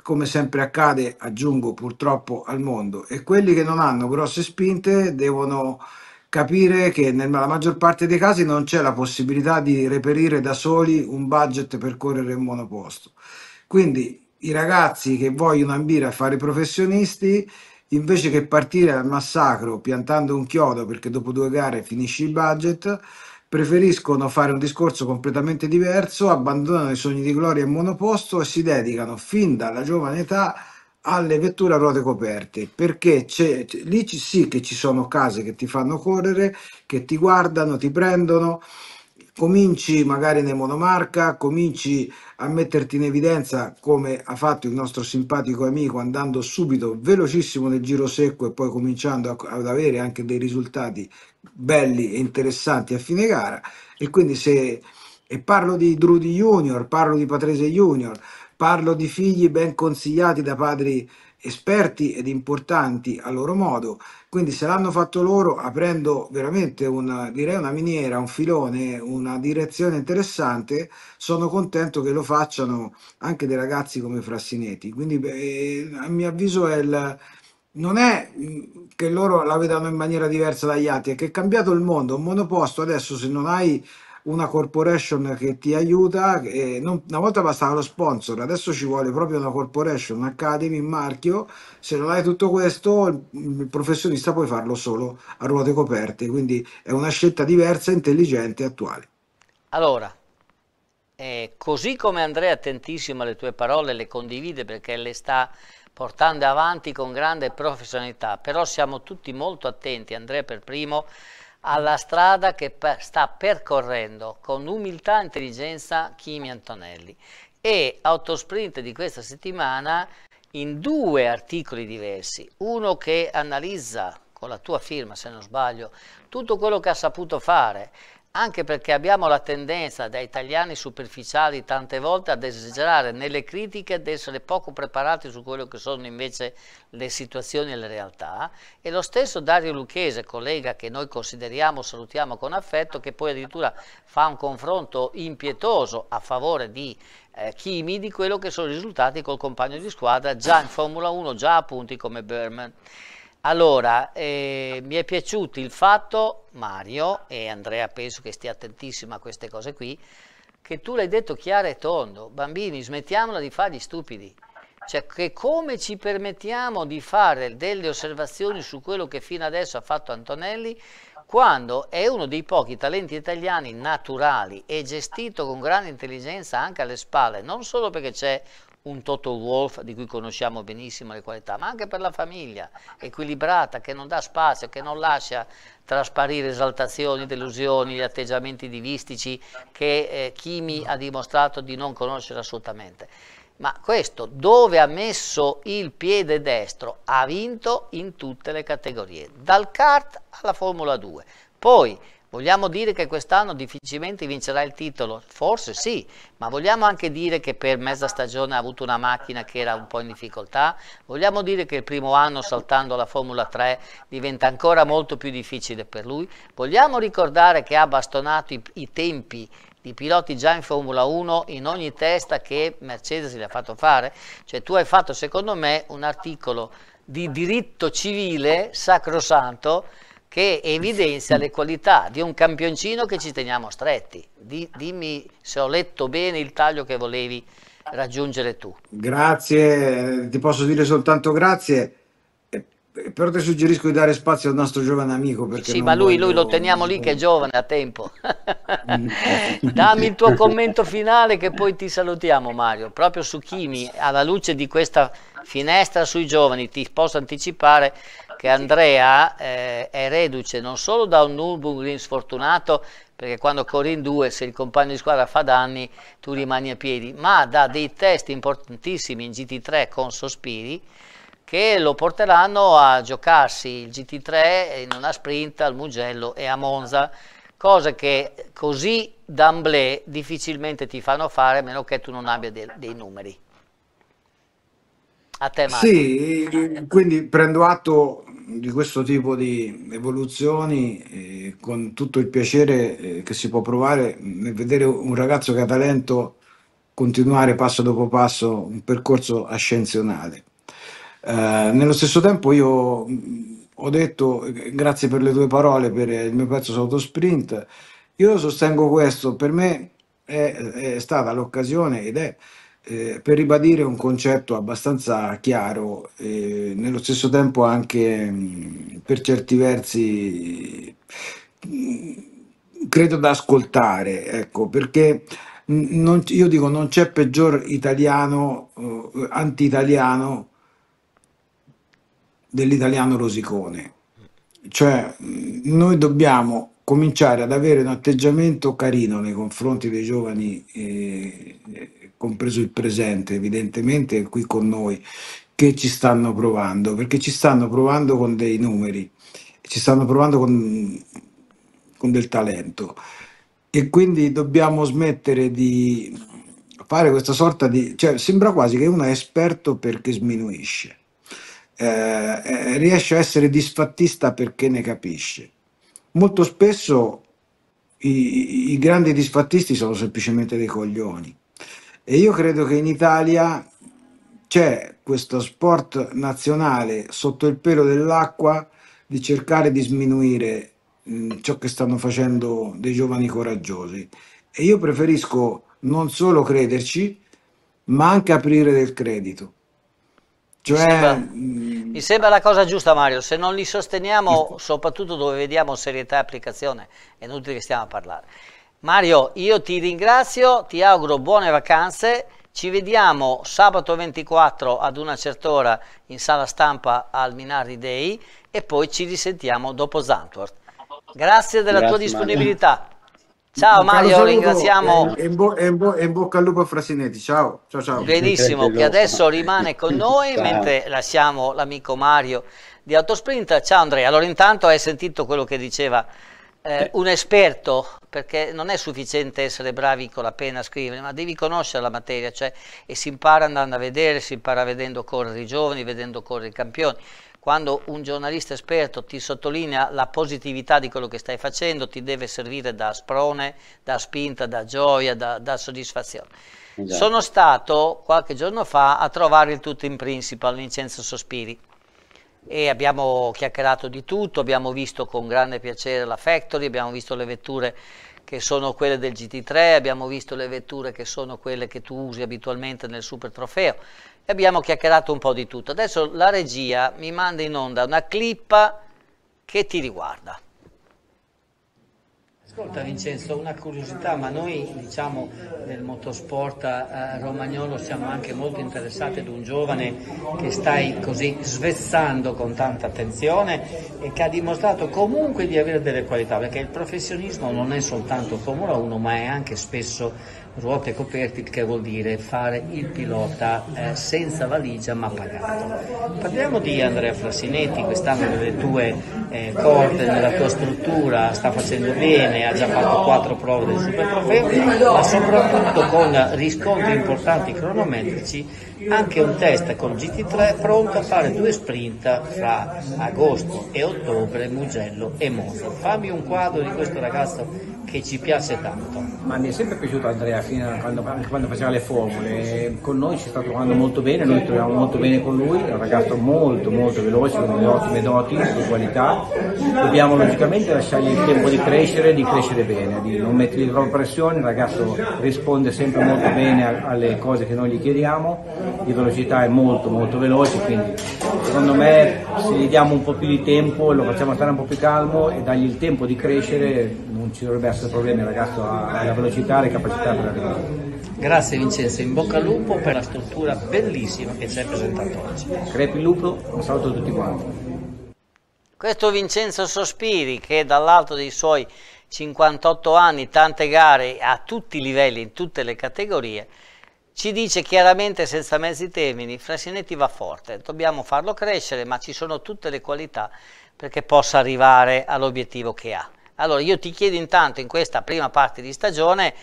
come sempre accade, aggiungo purtroppo al mondo, e quelli che non hanno grosse spinte devono capire che nella maggior parte dei casi non c'è la possibilità di reperire da soli un budget per correre in monoposto. Quindi i ragazzi che vogliono ambire a fare professionisti, invece che partire al massacro piantando un chiodo perché dopo due gare finisci il budget, preferiscono fare un discorso completamente diverso, abbandonano i sogni di gloria in monoposto e si dedicano fin dalla giovane età alle vetture a ruote coperte perché c'è, lì ci, sì che ci sono case che ti fanno correre, che ti guardano, ti prendono, cominci magari nei monomarca, cominci a metterti in evidenza come ha fatto il nostro simpatico amico andando subito velocissimo nel giro secco e poi cominciando a, ad avere anche dei risultati belli e interessanti a fine gara e quindi se e parlo di Drudi Junior, parlo di Patrese Junior, Parlo di figli ben consigliati da padri esperti ed importanti a loro modo, quindi se l'hanno fatto loro aprendo veramente una, direi una miniera, un filone, una direzione interessante, sono contento che lo facciano anche dei ragazzi come Frassinetti. Quindi eh, a mio avviso è il, non è mm, che loro la vedano in maniera diversa dagli altri, è che è cambiato il mondo, un monoposto adesso se non hai una corporation che ti aiuta. Non, una volta bastava lo sponsor, adesso ci vuole proprio una corporation, un'academy, un marchio. Se non hai tutto questo, il, professionista puoi farlo solo a ruote coperte. Quindi è una scelta diversa, intelligente e attuale. Allora, eh, così come Andrea attentissimo alle tue parole, le condivide perché le sta portando avanti con grande professionalità, però siamo tutti molto attenti, Andrea per primo, alla strada che sta percorrendo con umiltà e intelligenza Kimi Antonelli e autosprint di questa settimana in due articoli diversi, uno che analizza con la tua firma se non sbaglio tutto quello che ha saputo fare anche perché abbiamo la tendenza da italiani superficiali tante volte ad esagerare nelle critiche ad essere poco preparati su quello che sono invece le situazioni e le realtà e lo stesso Dario Lucchese, collega che noi consideriamo, salutiamo con affetto, che poi addirittura fa un confronto impietoso a favore di eh, Chimi di quello che sono i risultati col compagno di squadra già in Formula 1, già a punti come Berman. Allora, eh, mi è piaciuto il fatto, Mario, e Andrea penso che stia attentissima a queste cose qui, che tu l'hai detto chiaro e tondo, bambini smettiamola di fare gli stupidi, cioè che come ci permettiamo di fare delle osservazioni su quello che fino adesso ha fatto Antonelli, quando è uno dei pochi talenti italiani naturali e gestito con grande intelligenza anche alle spalle, non solo perché c'è un Toto Wolf di cui conosciamo benissimo le qualità, ma anche per la famiglia equilibrata che non dà spazio, che non lascia trasparire esaltazioni, delusioni, gli atteggiamenti divistici che eh, Chimi ha dimostrato di non conoscere assolutamente. Ma questo, dove ha messo il piede destro, ha vinto in tutte le categorie, dal kart alla Formula 2. Poi Vogliamo dire che quest'anno difficilmente vincerà il titolo? Forse sì, ma vogliamo anche dire che per mezza stagione ha avuto una macchina che era un po' in difficoltà? Vogliamo dire che il primo anno saltando la Formula 3 diventa ancora molto più difficile per lui? Vogliamo ricordare che ha bastonato i, i tempi di piloti già in Formula 1 in ogni testa che Mercedes gli ha fatto fare? Cioè tu hai fatto secondo me un articolo di diritto civile sacrosanto che evidenzia le qualità di un campioncino che ci teniamo stretti. Di, dimmi se ho letto bene il taglio che volevi raggiungere tu. Grazie, ti posso dire soltanto grazie, però ti suggerisco di dare spazio al nostro giovane amico. Sì, ma lui, voglio... lui, lo teniamo lì che è giovane, a tempo. Mm. Dammi il tuo commento finale che poi ti salutiamo Mario, proprio su Kimi, alla luce di questa finestra sui giovani, ti posso anticipare che Andrea eh, è reduce non solo da un Nürburgring sfortunato, perché quando corri in due, se il compagno di squadra fa danni, tu rimani a piedi, ma da dei test importantissimi in GT3 con sospiri, che lo porteranno a giocarsi il GT3 in una sprint al Mugello e a Monza, cosa che così d'amblè difficilmente ti fanno fare a meno che tu non abbia dei, dei numeri a te Marco. Sì, quindi prendo atto di questo tipo di evoluzioni eh, con tutto il piacere eh, che si può provare nel vedere un ragazzo che ha talento continuare passo dopo passo un percorso ascensionale. Eh, nello stesso tempo io mm, ho detto eh, grazie per le tue parole per il mio pezzo sotto sprint, io sostengo questo, per me è, è stata l'occasione ed è eh, per ribadire un concetto abbastanza chiaro e eh, nello stesso tempo anche mh, mm, per certi versi mh, mm, credo da ascoltare, ecco, perché mh, non, io dico non c'è peggior italiano, eh, anti-italiano dell'italiano rosicone. Cioè mm, noi dobbiamo cominciare ad avere un atteggiamento carino nei confronti dei giovani eh, compreso il presente evidentemente qui con noi, che ci stanno provando, perché ci stanno provando con dei numeri, ci stanno provando con, con del talento e quindi dobbiamo smettere di fare questa sorta di... cioè sembra quasi che uno è esperto perché sminuisce, eh, riesce a essere disfattista perché ne capisce. Molto spesso i, i grandi disfattisti sono semplicemente dei coglioni e io credo che in Italia c'è questo sport nazionale sotto il pelo dell'acqua di cercare di sminuire mm, ciò che stanno facendo dei giovani coraggiosi. E io preferisco non solo crederci, ma anche aprire del credito. Cioè, mi, sembra, mh, mm, mi sembra, la cosa giusta Mario, se non li sosteniamo, soprattutto dove vediamo serietà e applicazione, è inutile che stiamo a parlare. Mario, io ti ringrazio, ti auguro buone vacanze. Ci vediamo sabato 24 ad una certa ora in sala stampa al Minardi Day e poi ci risentiamo dopo Zantworth. Grazie della Grazie, tua disponibilità. Mario. Ciao Mario, saluto, ringraziamo. E in, bo bo bocca al lupo a Frasinetti, ciao. ciao, ciao. Benissimo, che adesso rimane con noi mentre lasciamo l'amico Mario di Autosprint. Ciao Andrea, allora intanto hai sentito quello che diceva eh, un esperto, perché non è sufficiente essere bravi con la pena a scrivere, ma devi conoscere la materia, cioè, e si impara andando a vedere, si impara vedendo correre i giovani, vedendo correre i campioni. Quando un giornalista esperto ti sottolinea la positività di quello che stai facendo, ti deve servire da sprone, da spinta, da gioia, da, da soddisfazione. Esatto. Sono stato qualche giorno fa a trovare il tutto in principal Vincenzo Sospiri e abbiamo chiacchierato di tutto, abbiamo visto con grande piacere la Factory, abbiamo visto le vetture che sono quelle del GT3, abbiamo visto le vetture che sono quelle che tu usi abitualmente nel Super Trofeo e abbiamo chiacchierato un po' di tutto. Adesso la regia mi manda in onda una clip che ti riguarda. Ascolta Vincenzo, una curiosità, ma noi diciamo nel motorsport eh, romagnolo siamo anche molto interessati ad un giovane che stai così svezzando con tanta attenzione e che ha dimostrato comunque di avere delle qualità, perché il professionismo non è soltanto Formula 1 ma è anche spesso ruote coperte, il che vuol dire fare il pilota eh, senza valigia ma pagato. Parliamo di Andrea Frassinetti, quest'anno nelle tue eh, corde, nella tua struttura, sta facendo bene, ha già fatto quattro prove del Super Trofeo, ma soprattutto con riscontri importanti cronometrici anche un test con GT3 pronto a fare due sprint fra agosto e ottobre Mugello e Monza. Fammi un quadro di questo ragazzo che ci piace tanto. Ma mi è sempre piaciuto Andrea fino a quando, quando faceva le formule, con noi ci sta trovando molto bene, noi troviamo molto bene con lui, è un ragazzo molto molto veloce, con delle ottime doti di qualità, dobbiamo logicamente lasciargli il tempo di crescere, di crescere bene, di non mettergli troppa pressione, il ragazzo risponde sempre molto bene alle cose che noi gli chiediamo di velocità è molto molto veloce, quindi secondo me se gli diamo un po' più di tempo e lo facciamo stare un po' più calmo e dargli il tempo di crescere non ci dovrebbe essere problemi, il ragazzo ha la velocità e le capacità per arrivare. Grazie Vincenzo, in bocca al lupo per la struttura bellissima che ci hai presentato oggi. Crepi il lupo, un saluto a tutti quanti. Questo Vincenzo Sospiri che dall'alto dei suoi 58 anni, tante gare a tutti i livelli, in tutte le categorie, ci dice chiaramente senza mezzi termini, Frasinetti va forte, dobbiamo farlo crescere, ma ci sono tutte le qualità perché possa arrivare all'obiettivo che ha. Allora io ti chiedo intanto in questa prima parte di stagione,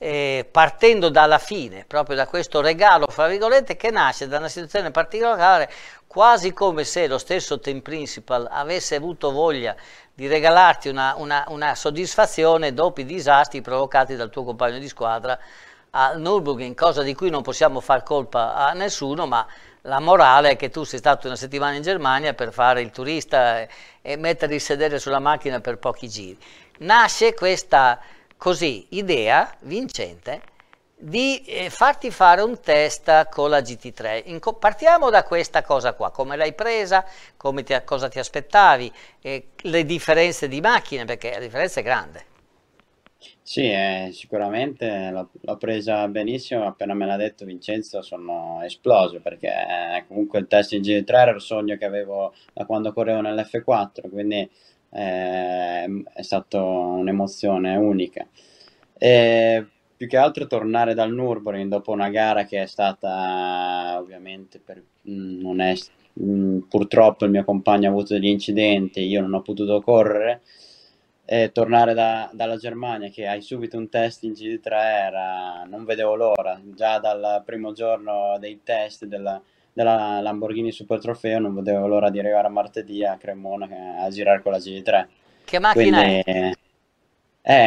eh, partendo dalla fine, proprio da questo regalo, fra virgolette, che nasce da una situazione particolare, quasi come se lo stesso Team Principal avesse avuto voglia di regalarti una, una, una soddisfazione dopo i disastri provocati dal tuo compagno di squadra a Nürburgring, cosa di cui non possiamo far colpa a nessuno, ma la morale è che tu sei stato una settimana in Germania per fare il turista e, e mettere il sedere sulla macchina per pochi giri. Nasce questa così, idea vincente di eh, farti fare un test con la GT3. partiamo da questa cosa qua, come l'hai presa, come ti, cosa ti aspettavi, eh, le differenze di macchine, perché la differenza è grande. Sì, eh, sicuramente l'ho presa benissimo, appena me l'ha detto Vincenzo sono esploso perché eh, comunque il test in G3 era il sogno che avevo da quando correvo nell'F4, quindi eh, è stata un'emozione unica. E più che altro tornare dal Nürburgring dopo una gara che è stata ovviamente per, mh, mm, non è, mh, mm, purtroppo il mio compagno ha avuto degli incidenti, io non ho potuto correre eh, tornare da, dalla Germania che hai subito un test in GD3 era, non vedevo l'ora, già dal primo giorno dei test della, della Lamborghini Super Trofeo non vedevo l'ora di arrivare a martedì a Cremona eh, a girare con la GD3. Che macchina Quindi, è? Eh,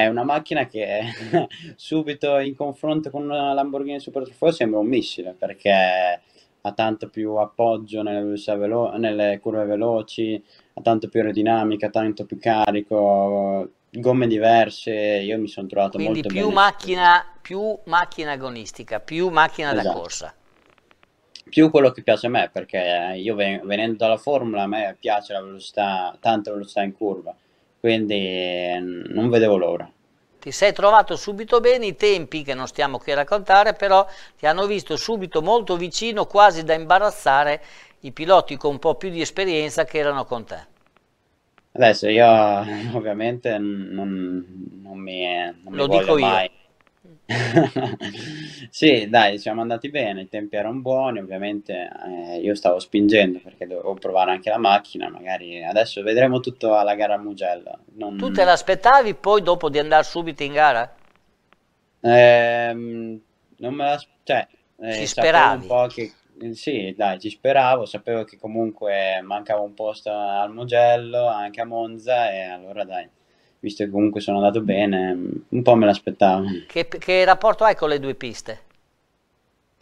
è una macchina che subito in confronto con la Lamborghini Super Trofeo sembra un missile perché ha tanto più appoggio nelle, velo- nelle curve veloci, ha tanto più aerodinamica, tanto più carico, gomme diverse, io mi sono trovato Quindi molto più bene. Macchina, più macchina agonistica, più macchina esatto. da corsa. Più quello che piace a me, perché io ven- venendo dalla formula a me piace la velocità, tanta velocità in curva, quindi non vedevo l'ora. Ti sei trovato subito bene, i tempi che non stiamo qui a raccontare, però ti hanno visto subito molto vicino, quasi da imbarazzare i piloti con un po' più di esperienza che erano con te? Adesso io ovviamente non, non mi, non Lo mi dico io. mai. sì, dai, siamo andati bene, i tempi erano buoni, ovviamente eh, io stavo spingendo perché dovevo provare anche la macchina, magari adesso vedremo tutto alla gara a Mugello. Non... Tu te l'aspettavi poi dopo di andare subito in gara? Eh, non me l'aspettavo, cioè, eh, Ci speravi. un po' che eh, sì, dai, ci speravo, sapevo che comunque mancava un posto al Mugello, anche a Monza, e allora dai, visto che comunque sono andato bene, mm, un po' me l'aspettavo. Che, che rapporto hai con le due piste?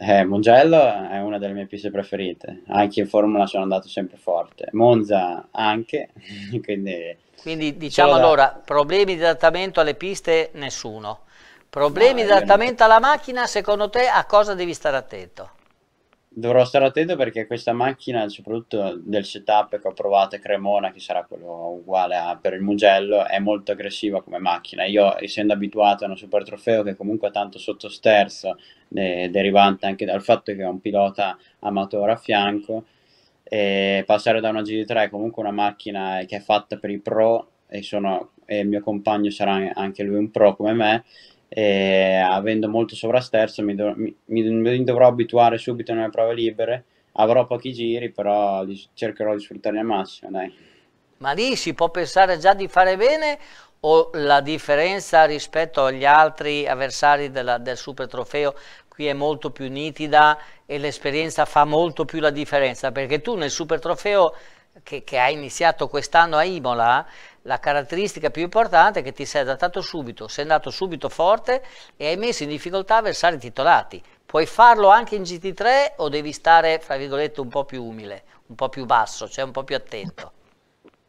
Eh, Mugello è una delle mie piste preferite, anche in Formula sono andato sempre forte, Monza anche, quindi... Quindi diciamo allora, da... problemi di adattamento alle piste nessuno, problemi no, di adattamento alla macchina secondo te a cosa devi stare attento? dovrò stare attento perché questa macchina, soprattutto del setup che ho provato a Cremona, che sarà quello uguale a, per il Mugello, è molto aggressiva come macchina. Io, essendo abituato a una super trofeo che comunque ha tanto sottosterzo, eh, derivante anche dal fatto che ho un pilota amatore a fianco, eh, passare da una GD3 è comunque una macchina che è fatta per i pro e, sono, e il mio compagno sarà anche lui un pro come me e avendo molto sovrasterzo mi, do, mi, mi, dovrò abituare subito nelle prove libere avrò pochi giri però li, cercherò di sfruttarli al massimo dai. ma lì si può pensare già di fare bene o la differenza rispetto agli altri avversari della, del super trofeo qui è molto più nitida e l'esperienza fa molto più la differenza perché tu nel super trofeo che, che hai iniziato quest'anno a Imola la caratteristica più importante è che ti sei adattato subito, sei andato subito forte e hai messo in difficoltà avversari titolati. Puoi farlo anche in GT3 o devi stare, fra virgolette, un po' più umile, un po' più basso, cioè un po' più attento?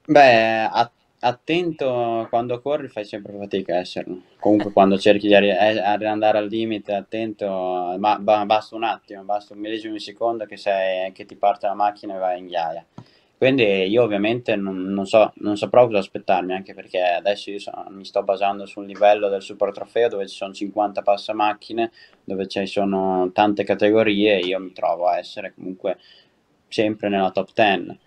Beh, att- attento quando corri fai sempre fatica a esserlo. Comunque quando cerchi di arri- eh, andare al limite, attento, ma, ma basta un attimo, basta un millesimo di secondo che, sei, che ti parte la macchina e vai in ghiaia. Quindi io ovviamente non, non, so, non saprò cosa aspettarmi, anche perché adesso io so, mi sto basando su un livello del Super Trofeo dove ci sono 50 passamacchine, dove ci sono tante categorie io mi trovo a essere comunque sempre nella top 10.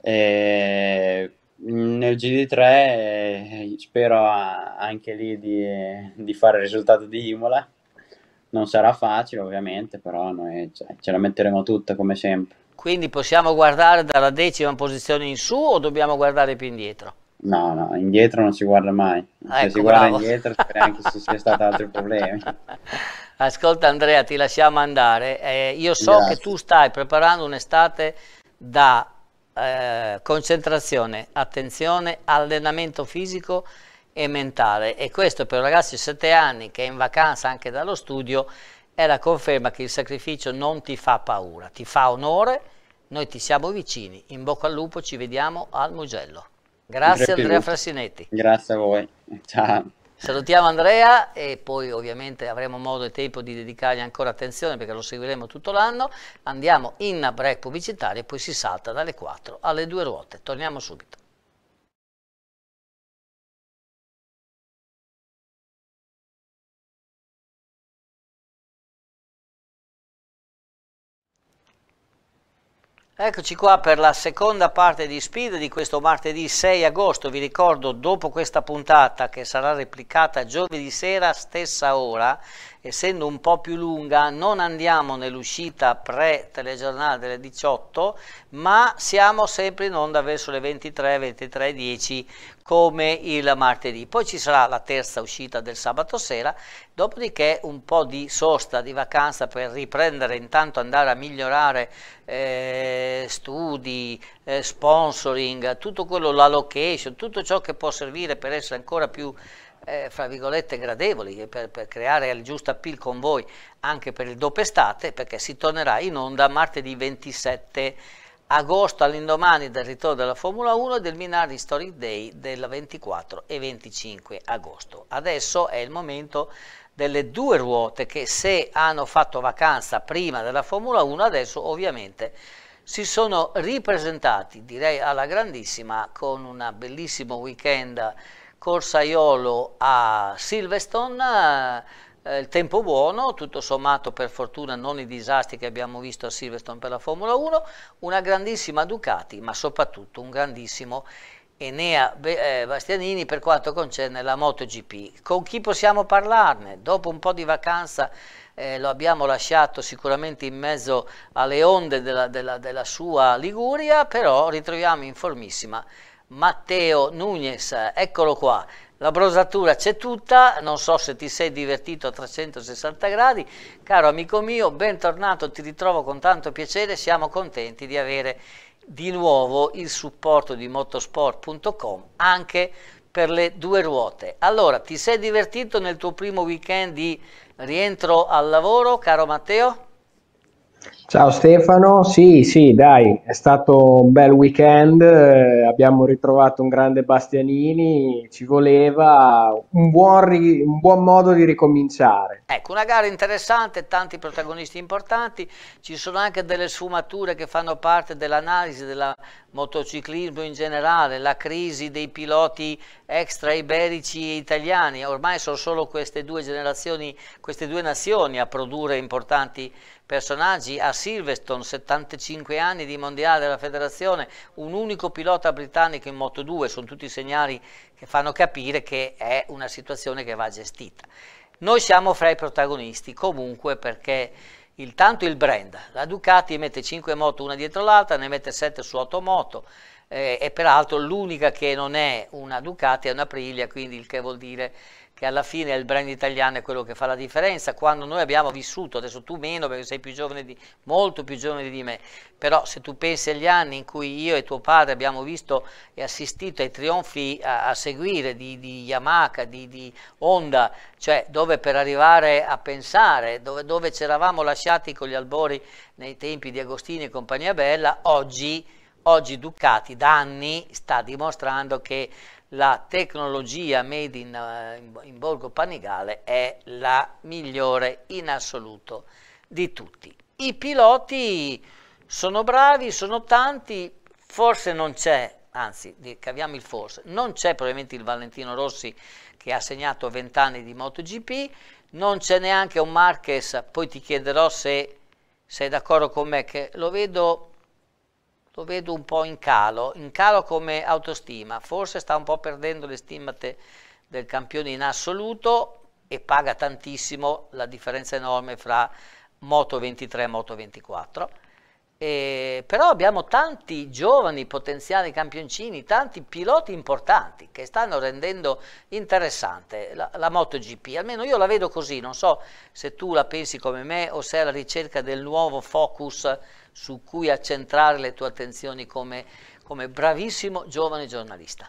E nel GD3 eh, spero anche lì di, di fare il risultato di Imola. Non sarà facile ovviamente, però noi ce la metteremo tutta come sempre. Quindi possiamo guardare dalla decima posizione in su o dobbiamo guardare più indietro? No, no, indietro non si guarda mai. Se ecco, si guarda bravo. indietro speriamo anche se ci siano stati altri problemi. Ascolta Andrea, ti lasciamo andare. Eh, io so Grazie. che tu stai preparando un'estate da eh, concentrazione, attenzione, allenamento fisico e mentale e questo per un ragazzo di 7 anni che è in vacanza anche dallo studio è la conferma che il sacrificio non ti fa paura, ti fa onore, noi ti siamo vicini, in bocca al lupo, ci vediamo al Mugello. Grazie Sempre Andrea Frassinetti. Grazie a voi, ciao. Salutiamo Andrea e poi ovviamente avremo modo e tempo di dedicargli ancora attenzione perché lo seguiremo tutto l'anno. Andiamo in break pubblicitario e poi si salta dalle 4 alle 2 ruote. Torniamo subito. Eccoci qua per la seconda parte di Speed di questo martedì 6 agosto, vi ricordo dopo questa puntata che sarà replicata giovedì sera stessa ora essendo un po' più lunga, non andiamo nell'uscita pre-telegiornale delle 18, ma siamo sempre in onda verso le 23, 23, come il martedì. Poi ci sarà la terza uscita del sabato sera, dopodiché un po' di sosta, di vacanza per riprendere, intanto andare a migliorare eh, studi, eh, sponsoring, tutto quello, la location, tutto ciò che può servire per essere ancora più eh, fra virgolette gradevoli eh, per, per, creare il giusto appeal con voi anche per il dopo estate perché si tornerà in onda martedì 27 agosto all'indomani del ritorno della Formula 1 e del Minardi Story Day del 24 e 25 agosto. Adesso è il momento delle due ruote che se hanno fatto vacanza prima della Formula 1 adesso ovviamente si sono ripresentati direi alla grandissima con un bellissimo weekend Corsaiolo a Silverstone, eh, eh tempo buono, tutto sommato per fortuna non i disastri che abbiamo visto a Silverstone per la Formula 1, una grandissima Ducati, ma soprattutto un grandissimo Enea eh, Bastianini per quanto concerne la MotoGP. Con chi possiamo parlarne? Dopo un po' di vacanza eh, lo abbiamo lasciato sicuramente in mezzo alle onde della, della, della sua Liguria, però ritroviamo in formissima Matteo Nunes, eccolo qua. La brosatura c'è tutta, non so se ti sei divertito a 360 gradi. Caro amico mio, bentornato, ti ritrovo con tanto piacere, siamo contenti di avere di nuovo il supporto di motosport.com anche per le due ruote. Allora, ti sei divertito nel tuo primo weekend di rientro al lavoro, caro Matteo? Ciao Stefano, sì sì dai, è stato un bel weekend, eh, abbiamo ritrovato un grande Bastianini, ci voleva un buon, ri- un buon, modo di ricominciare. Ecco, una gara interessante, tanti protagonisti importanti, ci sono anche delle sfumature che fanno parte dell'analisi del motociclismo in generale, la crisi dei piloti extra iberici e italiani, ormai sono solo queste due generazioni, queste due nazioni a produrre importanti personaggi a Silverstone, 75 anni di mondiale della federazione, un unico pilota britannico in Moto 2, sono tutti segnali che fanno capire che è una situazione che va gestita. Noi siamo fra i protagonisti comunque perché il, tanto il brand, la Ducati mette 5 moto una dietro l'altra, ne mette 7 su 8 moto, eh, e peraltro l'unica che non è una Ducati è una Aprilia, quindi il che vuol dire che alla fine il brand italiano è quello che fa la differenza, quando noi abbiamo vissuto, adesso tu meno perché sei più giovane di, molto più giovane di me, però se tu pensi agli anni in cui io e tuo padre abbiamo visto e assistito ai trionfi a, a seguire di, di Yamaha, di, di, Honda, cioè dove per arrivare a pensare, dove, dove ci eravamo lasciati con gli albori nei tempi di Agostini e compagnia bella, oggi, oggi Ducati da anni sta dimostrando che la tecnologia made in, eh, in Borgo Panigale è la migliore in assoluto di tutti. I piloti sono bravi, sono tanti, forse non c'è, anzi caviamo il forse, non c'è probabilmente il Valentino Rossi che ha segnato 20 anni di MotoGP, non c'è neanche un Marquez, poi ti chiederò se sei d'accordo con me che lo vedo lo vedo un po' in calo, in calo come autostima, forse sta un po' perdendo le stimate del campione in assoluto e paga tantissimo la differenza enorme fra Moto 23 e Moto 24. E, però abbiamo tanti giovani potenziali campioncini, tanti piloti importanti che stanno rendendo interessante la, la MotoGP, almeno io la vedo così, non so se tu la pensi come me o se è alla ricerca del nuovo focus su cui accentrare le tue attenzioni come, come bravissimo giovane giornalista.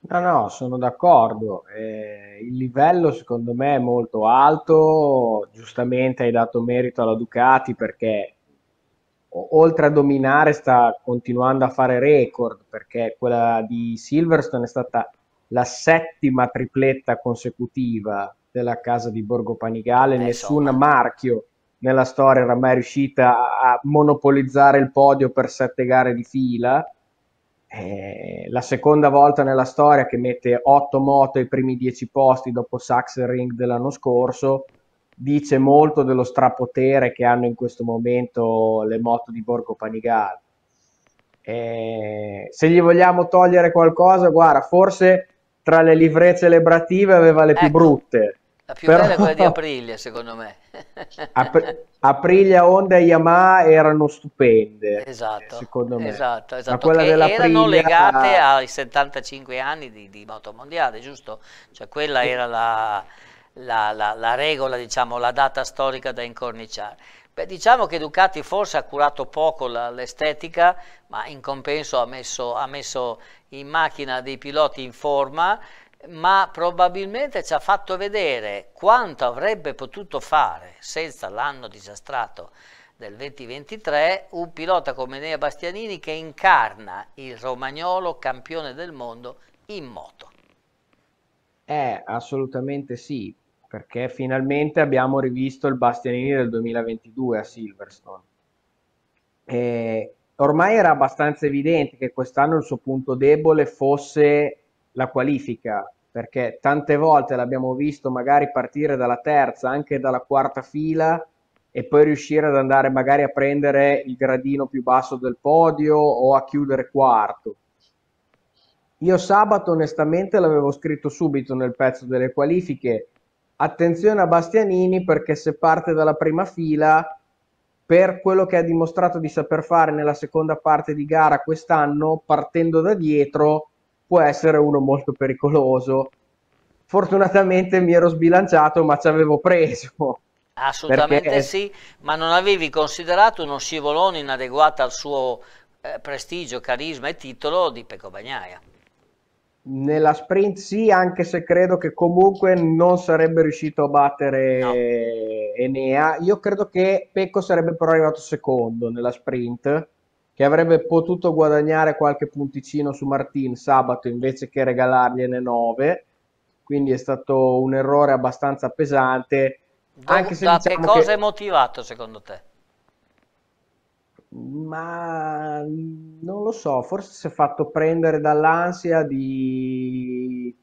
No, no, sono d'accordo. Eh, il livello secondo me è molto alto. Giustamente hai dato merito alla Ducati perché oltre a dominare sta continuando a fare record perché quella di Silverstone è stata la settima tripletta consecutiva della casa di Borgo Panigale, eh, nessun insomma. marchio nella storia era mai riuscita a monopolizzare il podio per sette gare di fila. Eh, la seconda volta nella storia che mette otto moto ai primi dieci posti dopo Saxon Ring dell'anno scorso dice molto dello strapotere che hanno in questo momento le moto di Borgo Panigale. Eh, se gli vogliamo togliere qualcosa, guarda, forse tra le livree celebrative aveva le ecco. più brutte la più Però... bella è quella di Aprilia, secondo me. Apri- Aprilia, Honda e Yamaha erano stupende, esatto, secondo me. Esatto, esatto. Ma erano legate ai 75 anni di, di motomondiale, giusto? Cioè quella era la, la, la, la regola, diciamo, la data storica da incorniciare. Beh, diciamo che Ducati forse ha curato poco l'estetica, ma in compenso ha messo, ha messo, in macchina dei piloti in forma ma probabilmente ci ha fatto vedere quanto avrebbe potuto fare senza l'anno disastrato del 2023 un pilota come Nea Bastianini che incarna il romagnolo campione del mondo in moto. Eh, assolutamente sì, perché finalmente abbiamo rivisto il Bastianini del 2022 a Silverstone. E eh, ormai era abbastanza evidente che quest'anno il suo punto debole fosse la qualifica, perché tante volte l'abbiamo visto magari partire dalla terza, anche dalla quarta fila e poi riuscire ad andare magari a prendere il gradino più basso del podio o a chiudere quarto. Io sabato onestamente l'avevo scritto subito nel pezzo delle qualifiche. Attenzione a Bastianini perché se parte dalla prima fila, per quello che ha dimostrato di saper fare nella seconda parte di gara quest'anno, partendo da dietro, può essere uno molto pericoloso. Fortunatamente mi ero sbilanciato, ma ci avevo preso. Assolutamente perché... sì, ma non avevi considerato uno scivolone inadeguato al suo eh, prestigio, carisma e titolo di Pecco Bagnaia. Nella sprint sì, anche se credo che comunque non sarebbe riuscito a battere no. Enea. Io credo che Pecco sarebbe però arrivato secondo nella sprint che avrebbe potuto guadagnare qualche punticino su Martin sabato invece che regalargliene 9 quindi è stato un errore abbastanza pesante Do anche se da diciamo che cosa che... è motivato secondo te? ma non lo so forse si è fatto prendere dall'ansia di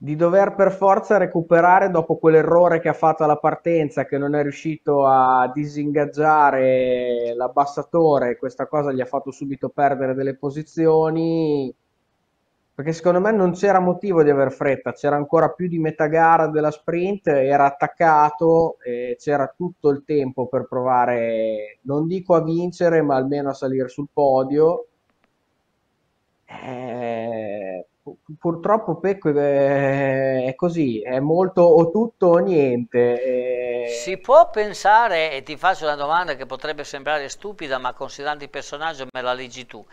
di dover per forza recuperare dopo quell'errore che ha fatto alla partenza, che non è riuscito a disingaggiare l'abbassatore, questa cosa gli ha fatto subito perdere delle posizioni, perché secondo me non c'era motivo di aver fretta, c'era ancora più di metà gara della sprint, era attaccato, c'era tutto il tempo per provare, non dico a vincere, ma almeno a salire sul podio. Eh, purtroppo Pecco eh, è così, è molto o tutto o niente. E... Eh. Si può pensare, e ti faccio una domanda che potrebbe sembrare stupida, ma considerando il personaggio me la leggi tu.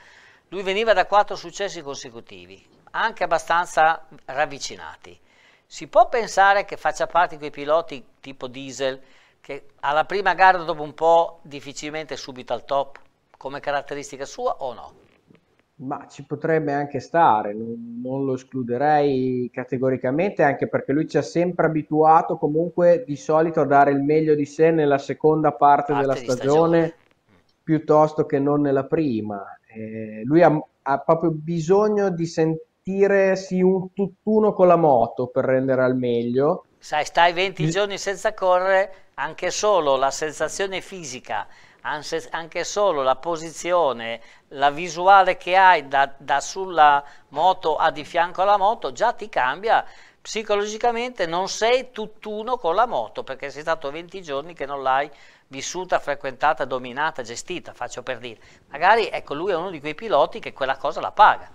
Lui veniva da quattro successi consecutivi, anche abbastanza ravvicinati. Si può pensare che faccia parte di quei piloti tipo Diesel che alla prima gara dopo un po' difficilmente subito al top come caratteristica sua o no? Ma ci potrebbe anche stare, non, non lo escluderei categoricamente, anche perché lui ci ha sempre abituato comunque di solito a dare il meglio di sé nella seconda parte, parte della stagione, stagione, piuttosto che non nella prima. Eh, lui ha, ha, proprio bisogno di sentirsi un tutt'uno con la moto per rendere al meglio. Sai, stai 20 giorni senza correre, anche solo la sensazione fisica anche solo la posizione, la visuale che hai da, da sulla moto a di fianco alla moto già ti cambia psicologicamente non sei tutt'uno con la moto perché sei stato 20 giorni che non l'hai vissuta, frequentata, dominata, gestita, faccio per dire. Magari ecco lui è uno di quei piloti che quella cosa la paga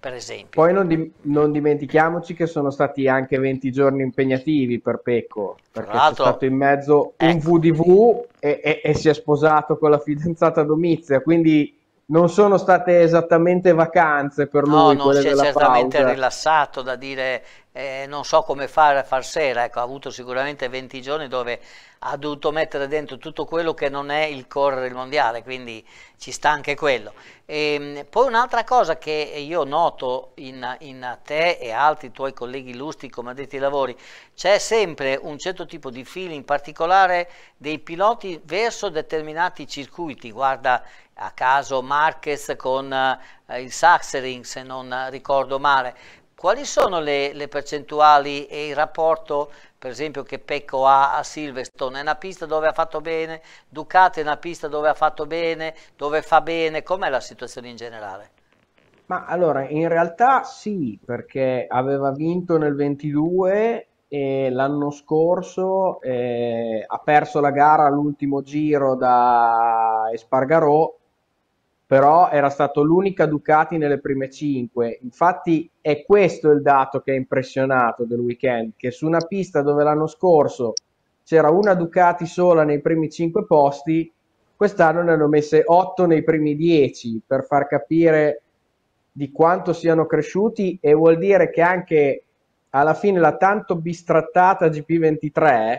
per esempio. Poi non, di- non, dimentichiamoci che sono stati anche 20 giorni impegnativi per Pecco, perché è stato in mezzo un ecco. VDV e, e, e, si è sposato con la fidanzata Domizia, quindi non sono state esattamente vacanze per lui. No, non si è certamente pausa. rilassato da dire eh, non so come fare a far sera, ecco, ha avuto sicuramente 20 giorni dove ha dovuto mettere dentro tutto quello che non è il correre il mondiale, quindi ci sta anche quello. E, ehm, poi un'altra cosa che io noto in, in, te e altri tuoi colleghi illustri come ha detto i lavori, c'è sempre un certo tipo di feeling particolare dei piloti verso determinati circuiti, guarda a caso Marquez con eh, il Saxering se non ricordo male, quali sono le, le, percentuali e il rapporto, per esempio, che Pecco ha a Silverstone? È una pista dove ha fatto bene? Ducati è una pista dove ha fatto bene? Dove fa bene? Com'è la situazione in generale? Ma allora, in realtà sì, perché aveva vinto nel 22 e l'anno scorso eh, ha perso la gara all'ultimo giro da Espargarò però era stato l'unica Ducati nelle prime 5. Infatti è questo il dato che ha impressionato del weekend, che su una pista dove l'anno scorso c'era una Ducati sola nei primi 5 posti, quest'anno ne hanno messe 8 nei primi 10 per far capire di quanto siano cresciuti e vuol dire che anche alla fine la tanto bistrattata GP23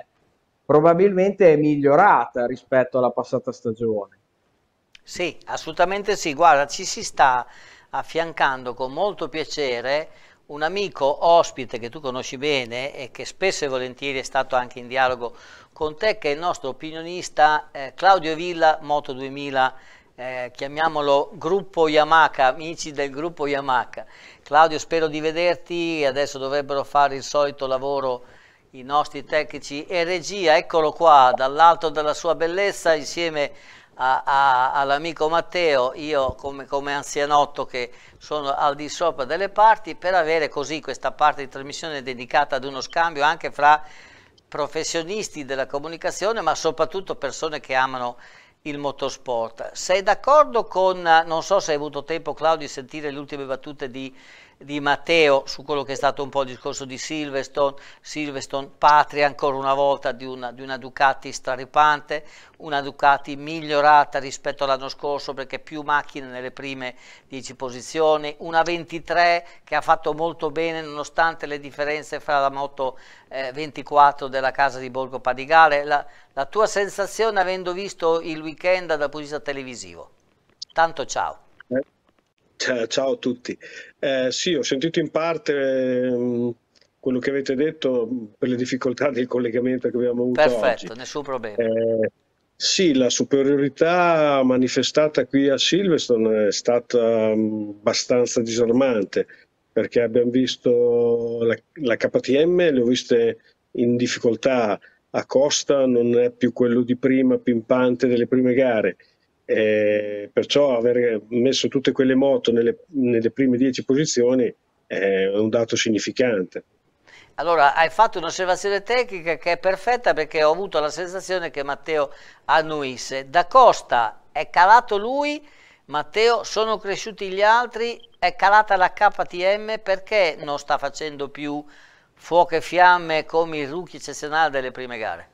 probabilmente è migliorata rispetto alla passata stagione. Sì, assolutamente sì. Guarda, ci si sta affiancando con molto piacere un amico ospite che tu conosci bene e che spesso e volentieri è stato anche in dialogo con te, che è il nostro opinionista eh, Claudio Villa, Moto 2000, eh, chiamiamolo gruppo Yamaha, amici del gruppo Yamaha. Claudio, spero di vederti, adesso dovrebbero fare il solito lavoro i nostri tecnici e regia, eccolo qua, dall'alto della sua bellezza, insieme a all'amico Matteo, io come, come, anzianotto che sono al di sopra delle parti, per avere così questa parte di trasmissione dedicata ad uno scambio anche fra professionisti della comunicazione, ma soprattutto persone che amano il motorsport. Sei d'accordo con, non so se hai avuto tempo Claudio di sentire le ultime battute di di Matteo su quello che è stato un po' il discorso di Silverstone, Silverstone patria ancora una volta di una, di una Ducati straripante, una Ducati migliorata rispetto all'anno scorso perché più macchine nelle prime 10 posizioni, una 23 che ha fatto molto bene nonostante le differenze fra la moto eh, 24 della casa di Borgo Padigale, la, la tua sensazione avendo visto il weekend dal punto di vista televisivo? Tanto ciao. Eh. Ciao a tutti. Eh, sì, ho sentito in parte eh, quello che avete detto per le difficoltà del collegamento che abbiamo avuto. Perfetto, oggi. nessun problema. Eh, sì, la superiorità manifestata qui a Silverstone è stata um, abbastanza disarmante perché abbiamo visto la, la KTM, le ho viste in difficoltà. a costa, non è più quello di prima, pimpante delle prime gare. Eh, perciò aver messo tutte quelle moto nelle, nelle prime dieci posizioni è un dato significante. Allora, hai fatto un'osservazione tecnica che è perfetta perché ho avuto la sensazione che Matteo annuisse. Da Costa è calato lui, Matteo sono cresciuti gli altri, è calata la KTM perché non sta facendo più fuoco e fiamme come il rookie eccezionale delle prime gare?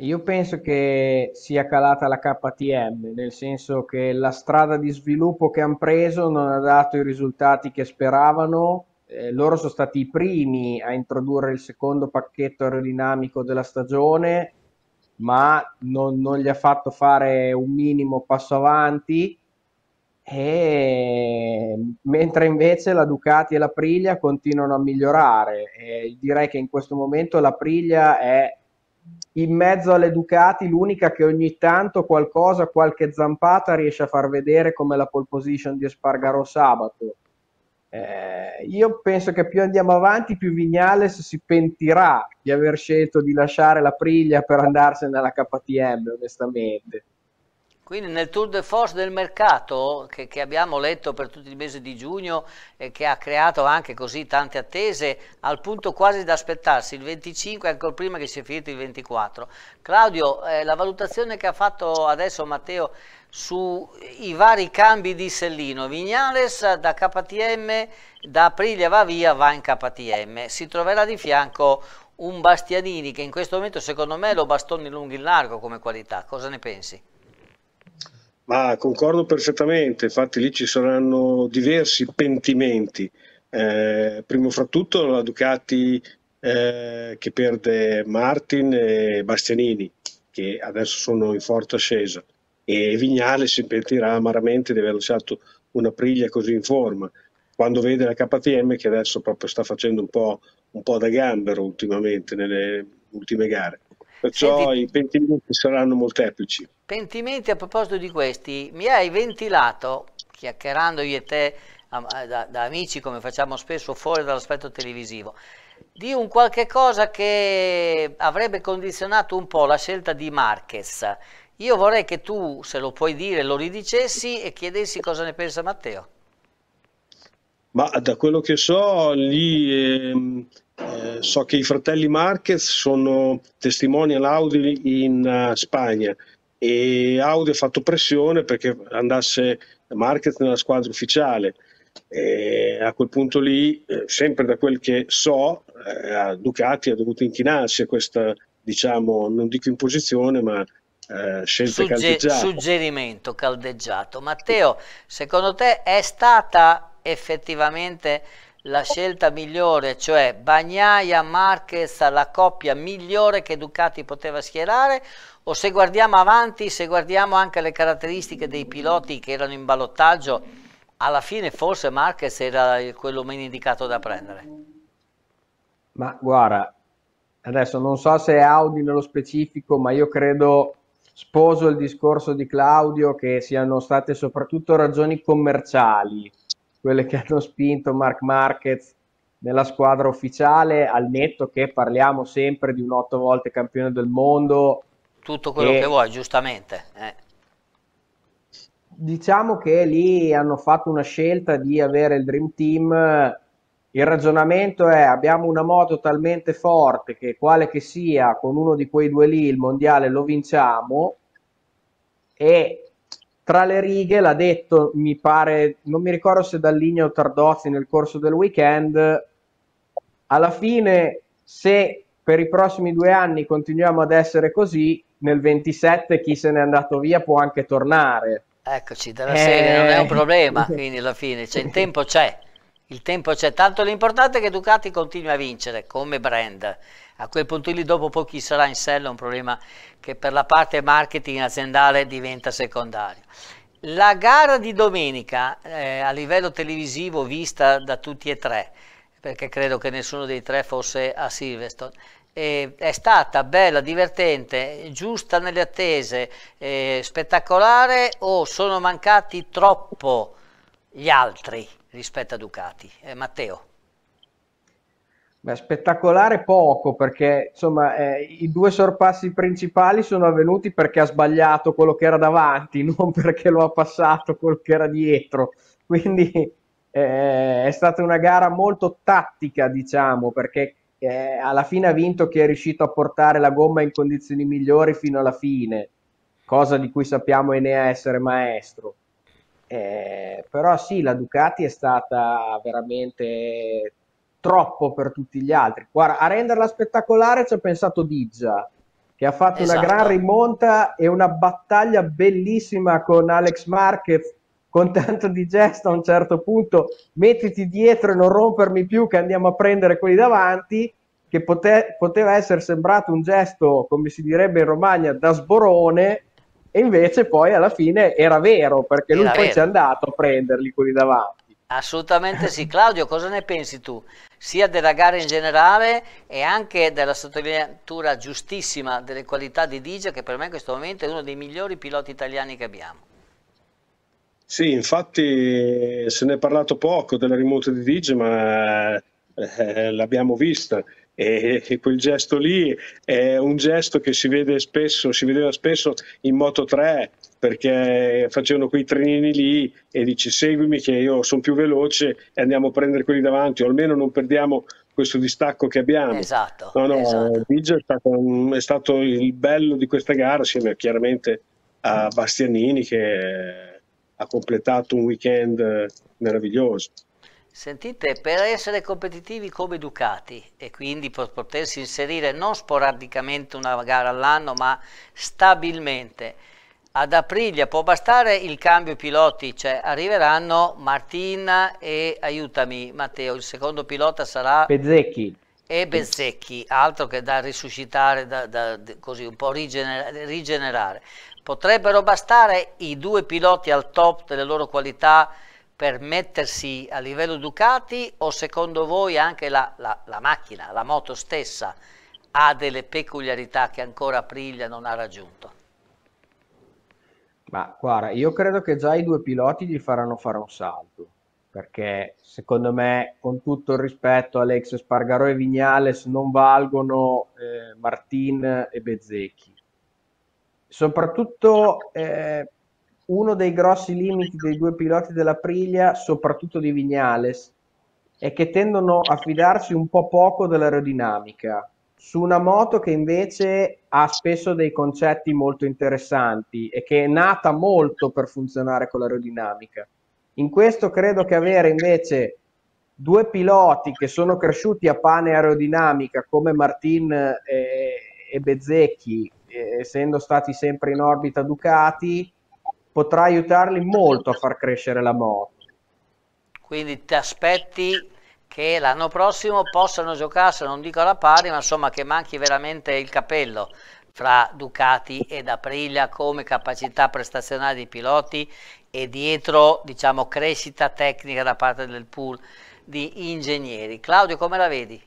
Io penso che sia calata la KTM, nel senso che la strada di sviluppo che hanno preso non ha dato i risultati che speravano. Eh, loro sono stati i primi a introdurre il secondo pacchetto aerodinamico della stagione, ma non, non gli ha fatto fare un minimo passo avanti. E... mentre invece la Ducati e la Priglia continuano a migliorare. E direi che in questo momento la Priglia è in mezzo alle Ducati l'unica che ogni tanto qualcosa, qualche zampata riesce a far vedere come la pole position di Espargaro sabato. Eh, io penso che più andiamo avanti, più Vignales si pentirà di aver scelto di lasciare la Priglia per andarsene alla KTM, onestamente. Quindi nel tour de force del mercato che, che abbiamo letto per tutto il mese di giugno e che ha creato anche così tante attese, al punto quasi da aspettarsi il 25 ancora prima che si è finito il 24. Claudio, eh, la valutazione che ha fatto adesso Matteo sui vari cambi di sellino, Vignales da KTM, da Aprilia va via, va in KTM, si troverà di fianco un Bastianini che in questo momento secondo me lo bastoni lungo in largo come qualità, cosa ne pensi? Ma concordo perfettamente, infatti lì ci saranno diversi pentimenti. Eh, primo fra tutto la Ducati eh, che perde Martin e Bastianini, che adesso sono in forte ascesa, e Vignale si pentirà amaramente di aver lasciato una priglia così in forma. Quando vede la KTM che adesso proprio sta facendo un po', un po da gambero ultimamente nelle ultime gare. Perciò Senti, i pentimenti saranno molteplici. Pentimenti a proposito di questi, mi hai ventilato, chiacchierando io e te da, da amici come facciamo spesso fuori dall'aspetto televisivo, di un qualche cosa che avrebbe condizionato un po' la scelta di Marquez. Io vorrei che tu, se lo puoi dire, lo ridicessi e chiedessi cosa ne pensa Matteo. Ma da quello che so, lì eh, eh, so che i fratelli Marquez sono testimonial Audi in eh, Spagna e Audi ha fatto pressione perché andasse Marquez nella squadra ufficiale. E a quel punto lì, eh, sempre da quel che so, Ducati ha dovuto inchinarsi a questa, diciamo, non dico imposizione, ma scelta scelte Sugge- caldeggiate. Suggerimento caldeggiato. Matteo, secondo te è stata effettivamente la scelta migliore, cioè Bagnaia Marquez la coppia migliore che Ducati poteva schierare o se guardiamo avanti, se guardiamo anche le caratteristiche dei piloti che erano in ballottaggio, alla fine forse Marquez era quello meno indicato da prendere. Ma guarda, adesso non so se è Audi nello specifico, ma io credo sposo il discorso di Claudio che siano state soprattutto ragioni commerciali quelle che hanno spinto Mark Marquez nella squadra ufficiale, al netto che parliamo sempre di un otto volte campione del mondo. Tutto quello e... che vuoi, giustamente. Eh. Diciamo che lì hanno fatto una scelta di avere il Dream Team. Il ragionamento è abbiamo una moto talmente forte che quale che sia, con uno di quei due lì il mondiale lo vinciamo e tra le righe l'ha detto, mi pare, non mi ricordo se Dalligno o Tardozzi nel corso del weekend, alla fine se per i prossimi due anni continuiamo ad essere così, nel 27 chi se n'è andato via può anche tornare. Eccoci, dalla eh... serie non è un eh. problema, quindi alla fine, cioè, il tempo c'è. Il tempo c'è, tanto l'importante è che Ducati continui a vincere come brand. A quel punto lì dopo pochi chi sarà in sella è un problema che per la parte marketing aziendale diventa secondario. La gara di domenica eh, a livello televisivo vista da tutti e tre, perché credo che nessuno dei tre fosse a Silverstone, eh, è stata bella, divertente, giusta nelle attese, eh, spettacolare o sono mancati troppo gli altri? rispetto a Ducati. Eh, Matteo. Beh, spettacolare poco perché insomma eh, i due sorpassi principali sono avvenuti perché ha sbagliato quello che era davanti, non perché lo ha passato quello che era dietro. Quindi eh, è stata una gara molto tattica, diciamo, perché eh, alla fine ha vinto chi è riuscito a portare la gomma in condizioni migliori fino alla fine, cosa di cui sappiamo Enea essere maestro. Eh, però sì, la Ducati è stata veramente troppo per tutti gli altri. Guarda, a renderla spettacolare ci ha pensato Dizza, che ha fatto esatto. una gran rimonta e una battaglia bellissima con Alex Marquez, con tanto di gesto a un certo punto, mettiti dietro e non rompermi più che andiamo a prendere quelli davanti, che pote- poteva essere sembrato un gesto, come si direbbe in Romagna, da sborone, e invece poi alla fine era vero perché era lui poi ci è andato a prenderli quelli davanti. Assolutamente sì. Claudio, cosa ne pensi tu? Sia della gara in generale e anche della sottolineatura giustissima delle qualità di Digio, che per me in questo momento è uno dei migliori piloti italiani che abbiamo. Sì, infatti se ne è parlato poco della rimonta di Digio, ma eh, l'abbiamo vista. E quel gesto lì è un gesto che si vede spesso, si vedeva spesso in Moto 3 perché facevano quei trenini lì e dice seguimi che io sono più veloce e andiamo a prendere quelli davanti o almeno non perdiamo questo distacco che abbiamo. Esatto. No, no, esatto. è stato, è stato il bello di questa gara assieme chiaramente a Bastianini che ha completato un weekend meraviglioso. Sentite, per essere competitivi come Ducati e quindi per potersi inserire non sporadicamente una gara all'anno ma stabilmente, ad Aprilia può bastare il cambio piloti, cioè arriveranno Martina e aiutami Matteo, il secondo pilota sarà Bezzecchi. E Bezzecchi, altro che da risuscitare, da, da così un po' rigener rigenerare. Potrebbero bastare i due piloti al top delle loro qualità per mettersi a livello Ducati o secondo voi anche la, la, la macchina, la moto stessa ha delle peculiarità che ancora Aprilia non ha raggiunto? Ma guarda, io credo che già i due piloti gli faranno fare un salto, perché secondo me, con tutto il rispetto, Alex Spargaro e Vignales non valgono eh, Martin e Bezzecchi. Soprattutto eh, uno dei grossi limiti dei due piloti dell'Aprilia, soprattutto di Vignales, è che tendono a fidarsi un po' poco dell'aerodinamica su una moto che invece ha spesso dei concetti molto interessanti e che è nata molto per funzionare con l'aerodinamica. In questo credo che avere invece due piloti che sono cresciuti a pane aerodinamica come Martin e, eh, e Bezzecchi, eh, essendo stati sempre in orbita Ducati, potrà aiutarli molto a far crescere la moto. Quindi ti aspetti che l'anno prossimo possano giocarsi, non dico alla pari, ma insomma che manchi veramente il capello fra Ducati ed Aprilia come capacità prestazionale dei piloti e dietro diciamo crescita tecnica da parte del pool di ingegneri. Claudio come la vedi?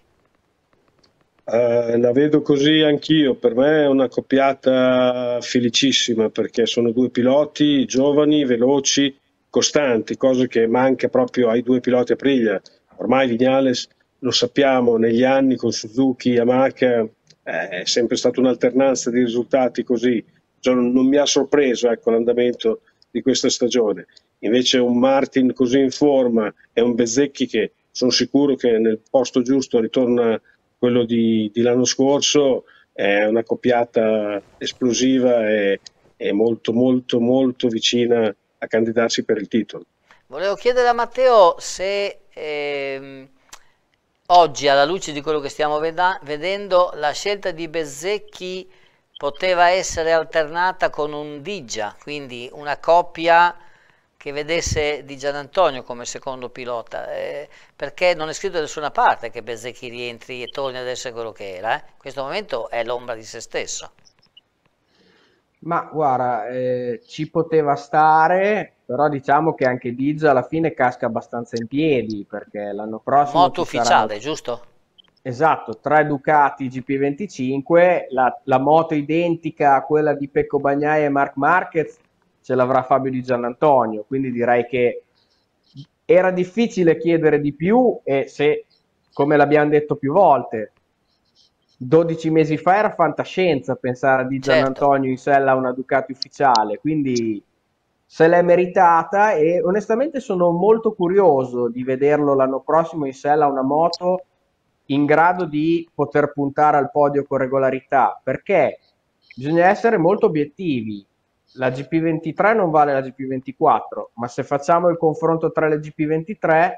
Eh, la vedo così anch'io, per me è una coppiata felicissima perché sono due piloti giovani, veloci, costanti, cosa che manca proprio ai due piloti Aprilia. Ormai Vignales lo sappiamo negli anni con Suzuki, Yamaha, eh, è sempre stata un'alternanza di risultati così. Cioè, non mi ha sorpreso ecco, l'andamento di questa stagione. Invece un Martin così in forma e un Bezzecchi che sono sicuro che nel posto giusto ritorna quello di, di l'anno scorso è una coppiata esplosiva e, e molto molto molto vicina a candidarsi per il titolo. Volevo chiedere a Matteo se ehm, oggi, alla luce di quello che stiamo vedendo, la scelta di Bezzecchi poteva essere alternata con un Digia, quindi una coppia che vedesse Di Gian Antonio come secondo pilota, eh, perché non è scritto da nessuna parte che Bezzecchi rientri e torni ad essere quello che era, eh. in questo momento è l'ombra di se stesso. Ma guarda, eh, ci poteva stare, però diciamo che anche Dizza alla fine casca abbastanza in piedi, perché l'anno prossimo... Moto ufficiale, sarà... giusto? Esatto, tre Ducati GP25, la, la moto identica a quella di Pecco Bagnaia e Mark Marquez ce l'avrà Fabio Di Giannantonio, quindi direi che era difficile chiedere di più e se, come l'abbiamo detto più volte, 12 mesi fa era fantascienza pensare a di certo. Giannantonio in sella a una Ducati ufficiale, quindi se l'è meritata e onestamente sono molto curioso di vederlo l'anno prossimo in sella a una moto in grado di poter puntare al podio con regolarità, perché bisogna essere molto obiettivi la GP23 non vale la GP24, ma se facciamo il confronto tra le GP23,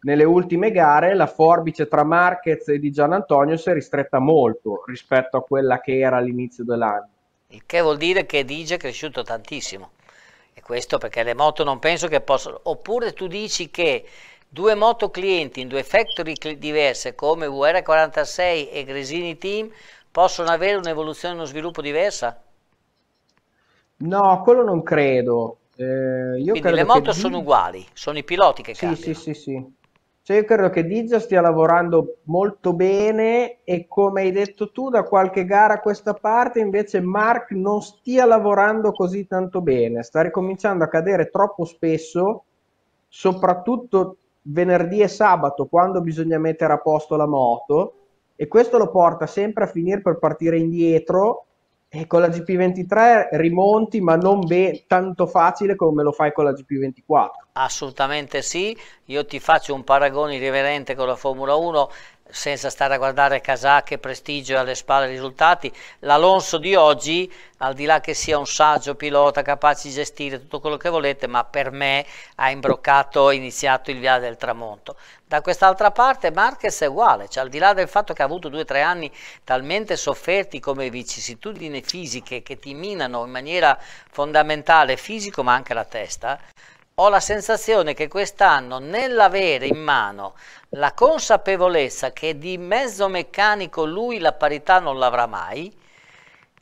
nelle ultime gare la forbice tra Marquez e Di Gianantonio si è ristretta molto rispetto a quella che era all'inizio dell'anno. Il che vuol dire che Digi è cresciuto tantissimo. E questo perché le moto non penso che possano... Oppure tu dici che due moto clienti in due factory diverse come ur 46 e Gresini Team possono avere un'evoluzione e uno sviluppo diversa? No, quello non credo. Eh, io Quindi le moto che... sono uguali, sono i piloti che sì, cambiano. Sì, sì, sì. Cioè io credo che Dizio stia lavorando molto bene e come hai detto tu da qualche gara a questa parte invece Mark non stia lavorando così tanto bene, sta ricominciando a cadere troppo spesso, soprattutto venerdì e sabato quando bisogna mettere a posto la moto e questo lo porta sempre a finire per partire indietro e eh, con la GP23 rimonti, ma non be- tanto facile come lo fai con la GP24. Assolutamente sì, io ti faccio un paragone irriverente con la Formula 1, senza stare a guardare casacche, prestigio e alle spalle risultati, l'Alonso di oggi, al di là che sia un saggio pilota capace di gestire tutto quello che volete, ma per me ha imbroccato, iniziato il viale del tramonto. Da quest'altra parte Marquez è uguale, cioè al di là del fatto che ha avuto due o tre anni talmente sofferti come vicissitudini fisiche che ti minano in maniera fondamentale fisico ma anche la testa, ho la sensazione che quest'anno nell'avere in mano la consapevolezza che di mezzo meccanico lui la parità non l'avrà mai,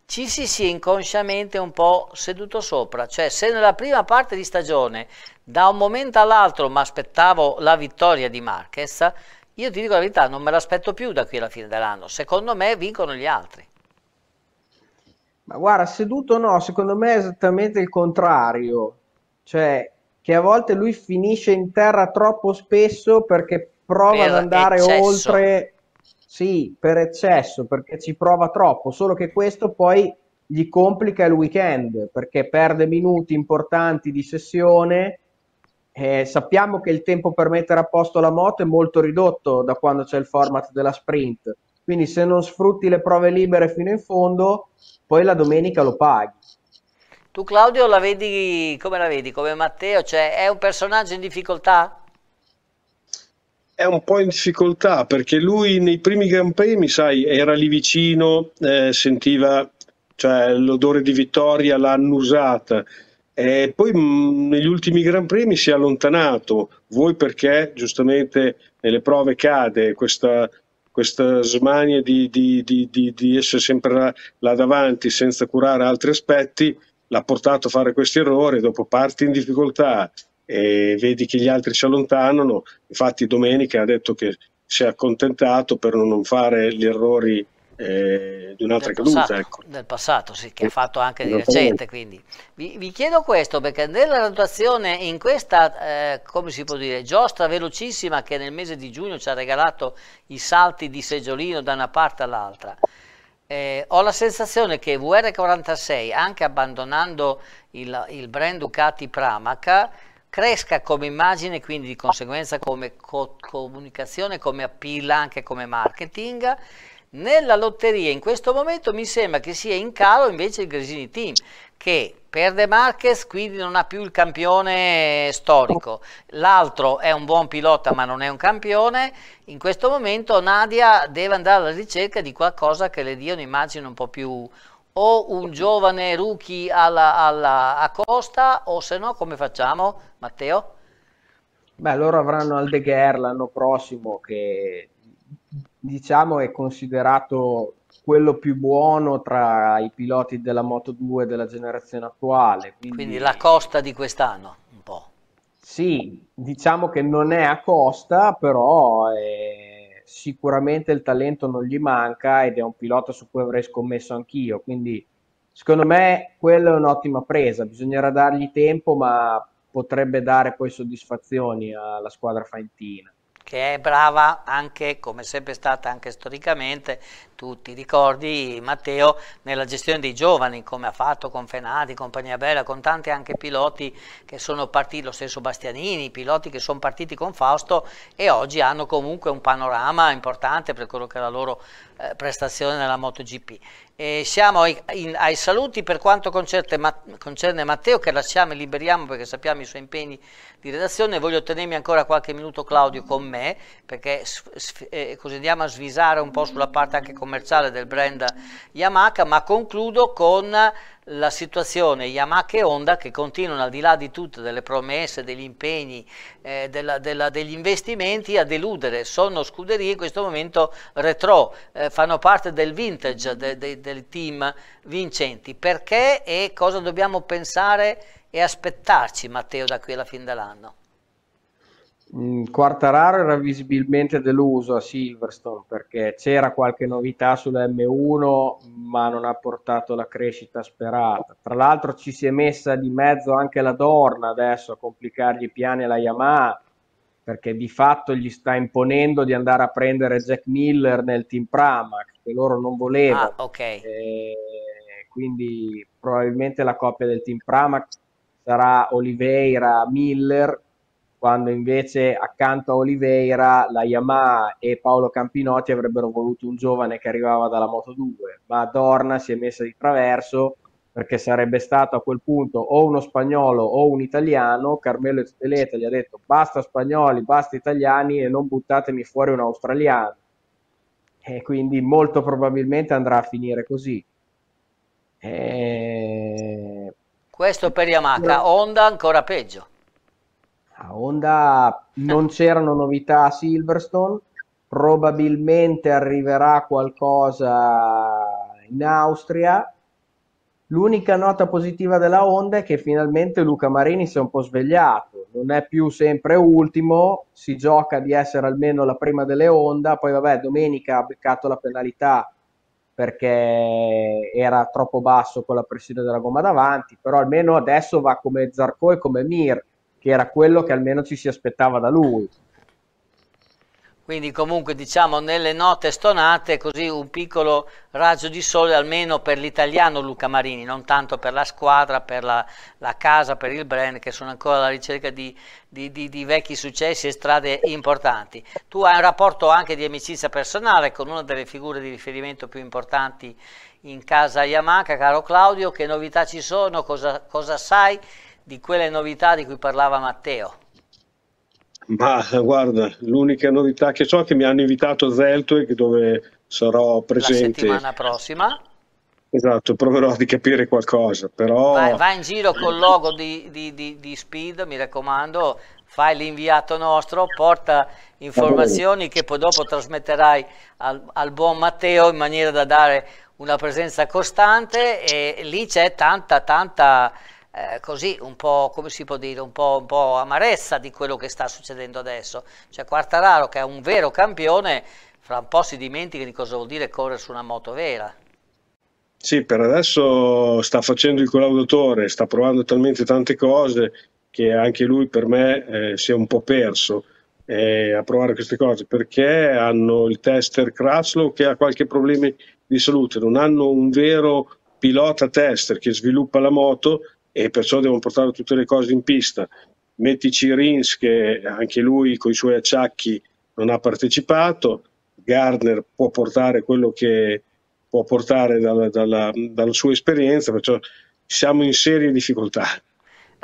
ci si sia inconsciamente un po' seduto sopra, cioè se nella prima parte di stagione da un momento all'altro mi aspettavo la vittoria di Marquez, io ti dico la verità, non me l'aspetto più da qui alla fine dell'anno, secondo me vincono gli altri. Ma guarda, seduto no, secondo me è esattamente il contrario, cioè che a volte lui finisce in terra troppo spesso perché prova per ad andare eccesso. oltre, sì, per eccesso, perché ci prova troppo, solo che questo poi gli complica il weekend perché perde minuti importanti di sessione. Eh, sappiamo che il tempo per mettere a posto la moto è molto ridotto da quando c'è il format della sprint. Quindi se non sfrutti le prove libere fino in fondo, poi la domenica lo paghi. Tu Claudio la vedi come la vedi? Come Matteo? Cioè è un personaggio in difficoltà? È un po' in difficoltà perché lui nei primi Gran Premi, sai, era lì vicino, eh, sentiva cioè, l'odore di vittoria, l'ha annusata. E poi mh, mm, negli ultimi Gran Premi si è allontanato, voi perché giustamente nelle prove cade questa, questa smania di, di, di, di essere sempre là, là davanti senza curare altri aspetti l'ha portato a fare questi errori, dopo parti in difficoltà e vedi che gli altri si allontanano, infatti domenica ha detto che si è accontentato per non fare gli errori eh, di un'altra del caduta. Passato, ecco. Del passato, sì, che ha eh, fatto anche di recente. Quindi. Vi, vi, chiedo questo perché nella rotazione, in questa, eh, come si può dire, giostra velocissima che nel mese di giugno ci ha regalato i salti di seggiolino da una parte all'altra, eh, ho la sensazione che VR46, anche abbandonando il, il brand Ducati Pramac, cresca come immagine, quindi di conseguenza come co comunicazione, come appeal, anche come marketing, nella lotteria in questo momento mi sembra che sia in calo invece il Gresini Team, che perde Marquez, quindi non ha più il campione storico. L'altro è un buon pilota ma non è un campione. In questo momento Nadia deve andare alla ricerca di qualcosa che le dia un'immagine un po' più o un giovane rookie alla, alla, a Costa o se no come facciamo Matteo? Beh, loro avranno Aldeguer l'anno prossimo che diciamo è considerato quello più buono tra i piloti della Moto 2 della generazione attuale. Quindi, quindi la costa di quest'anno, un po'. Sì, diciamo che non è a costa, però eh, sicuramente il talento non gli manca ed è un pilota su cui avrei scommesso anch'io. Quindi secondo me quella è un'ottima presa, bisognerà dargli tempo, ma potrebbe dare poi soddisfazioni alla squadra faentina che è brava anche, come sempre stata anche storicamente, tutti. ricordi Matteo nella gestione dei giovani, come ha fatto con Fenati, Compagnia Bella, con tanti anche piloti che sono partiti, lo stesso Bastianini, piloti che sono partiti con Fausto e oggi hanno comunque un panorama importante per quello che è la loro eh, prestazione nella MotoGP. E siamo ai, in, ai, saluti per quanto concerne, ma, concerne Matteo che lasciamo e liberiamo perché sappiamo i suoi impegni di redazione, voglio tenermi ancora qualche minuto Claudio con me perché eh, così andiamo a svisare un po' sulla parte anche con commerciale del brand Yamaha, ma concludo con la situazione Yamaha e Honda che continuano al di là di tutte delle promesse, degli impegni, eh, della, della, degli investimenti a deludere, sono scuderie in questo momento retro, eh, fanno parte del vintage de, de, del team vincenti, perché e cosa dobbiamo pensare e aspettarci Matteo da qui alla fine dell'anno? Mm, Quartararo era visibilmente deluso a Silverstone perché c'era qualche novità sulla M1 ma non ha portato la crescita sperata. Tra l'altro ci si è messa di mezzo anche la Dorna adesso a complicargli i piani alla Yamaha perché di fatto gli sta imponendo di andare a prendere Jack Miller nel team Pramac che loro non volevano. Ah, okay. quindi probabilmente la coppia del team Pramac sarà Oliveira Miller quando invece accanto a Oliveira la Yamaha e Paolo Campinotti avrebbero voluto un giovane che arrivava dalla Moto2, ma Dorna si è messa di traverso perché sarebbe stato a quel punto o uno spagnolo o un italiano, Carmelo Esteleta gli ha detto basta spagnoli, basta italiani e non buttatemi fuori un australiano. E quindi molto probabilmente andrà a finire così. E... Questo per Yamaha, Honda ancora peggio. A Honda non c'erano novità a Silverstone, probabilmente arriverà qualcosa in Austria. L'unica nota positiva della Honda è che finalmente Luca Marini si è un po' svegliato, non è più sempre ultimo, si gioca di essere almeno la prima delle Honda, poi vabbè domenica ha beccato la penalità perché era troppo basso con la pressione della gomma davanti, però almeno adesso va come Zarco e come Mir, che era quello che almeno ci si aspettava da lui. Quindi comunque diciamo nelle note stonate così un piccolo raggio di sole almeno per l'italiano Luca Marini, non tanto per la squadra, per la, la casa, per il brand che sono ancora alla ricerca di, di, di, di, vecchi successi e strade importanti. Tu hai un rapporto anche di amicizia personale con una delle figure di riferimento più importanti in casa Yamaha, caro Claudio, che novità ci sono, cosa, cosa sai di quelle novità di cui parlava Matteo? Ma guarda, l'unica novità che so è che mi hanno invitato a Zeltweg dove sarò presente. La settimana prossima? Esatto, proverò di capire qualcosa, però... Vai, vai in giro col logo di, di, di, di, Speed, mi raccomando, fai l'inviato nostro, porta informazioni che poi dopo trasmetterai al, al buon Matteo in maniera da dare una presenza costante e lì c'è tanta, tanta eh, così un po', come si può dire, un po', un po' amarezza di quello che sta succedendo adesso. Cioè Quartararo che è un vero campione, fra un po' si dimentica di cosa vuol dire correre su una moto vera. Sì, per adesso sta facendo il collaudatore, sta provando talmente tante cose che anche lui per me eh, si è un po' perso eh, a provare queste cose perché hanno il tester Kraslow che ha qualche problema di salute, non hanno un vero pilota tester che sviluppa la moto e perciò devono portare tutte le cose in pista. Mettici Rins che anche lui con i suoi acciacchi non ha partecipato, Gardner può portare quello che può portare dalla, dalla, dalla sua esperienza, perciò siamo in serie difficoltà.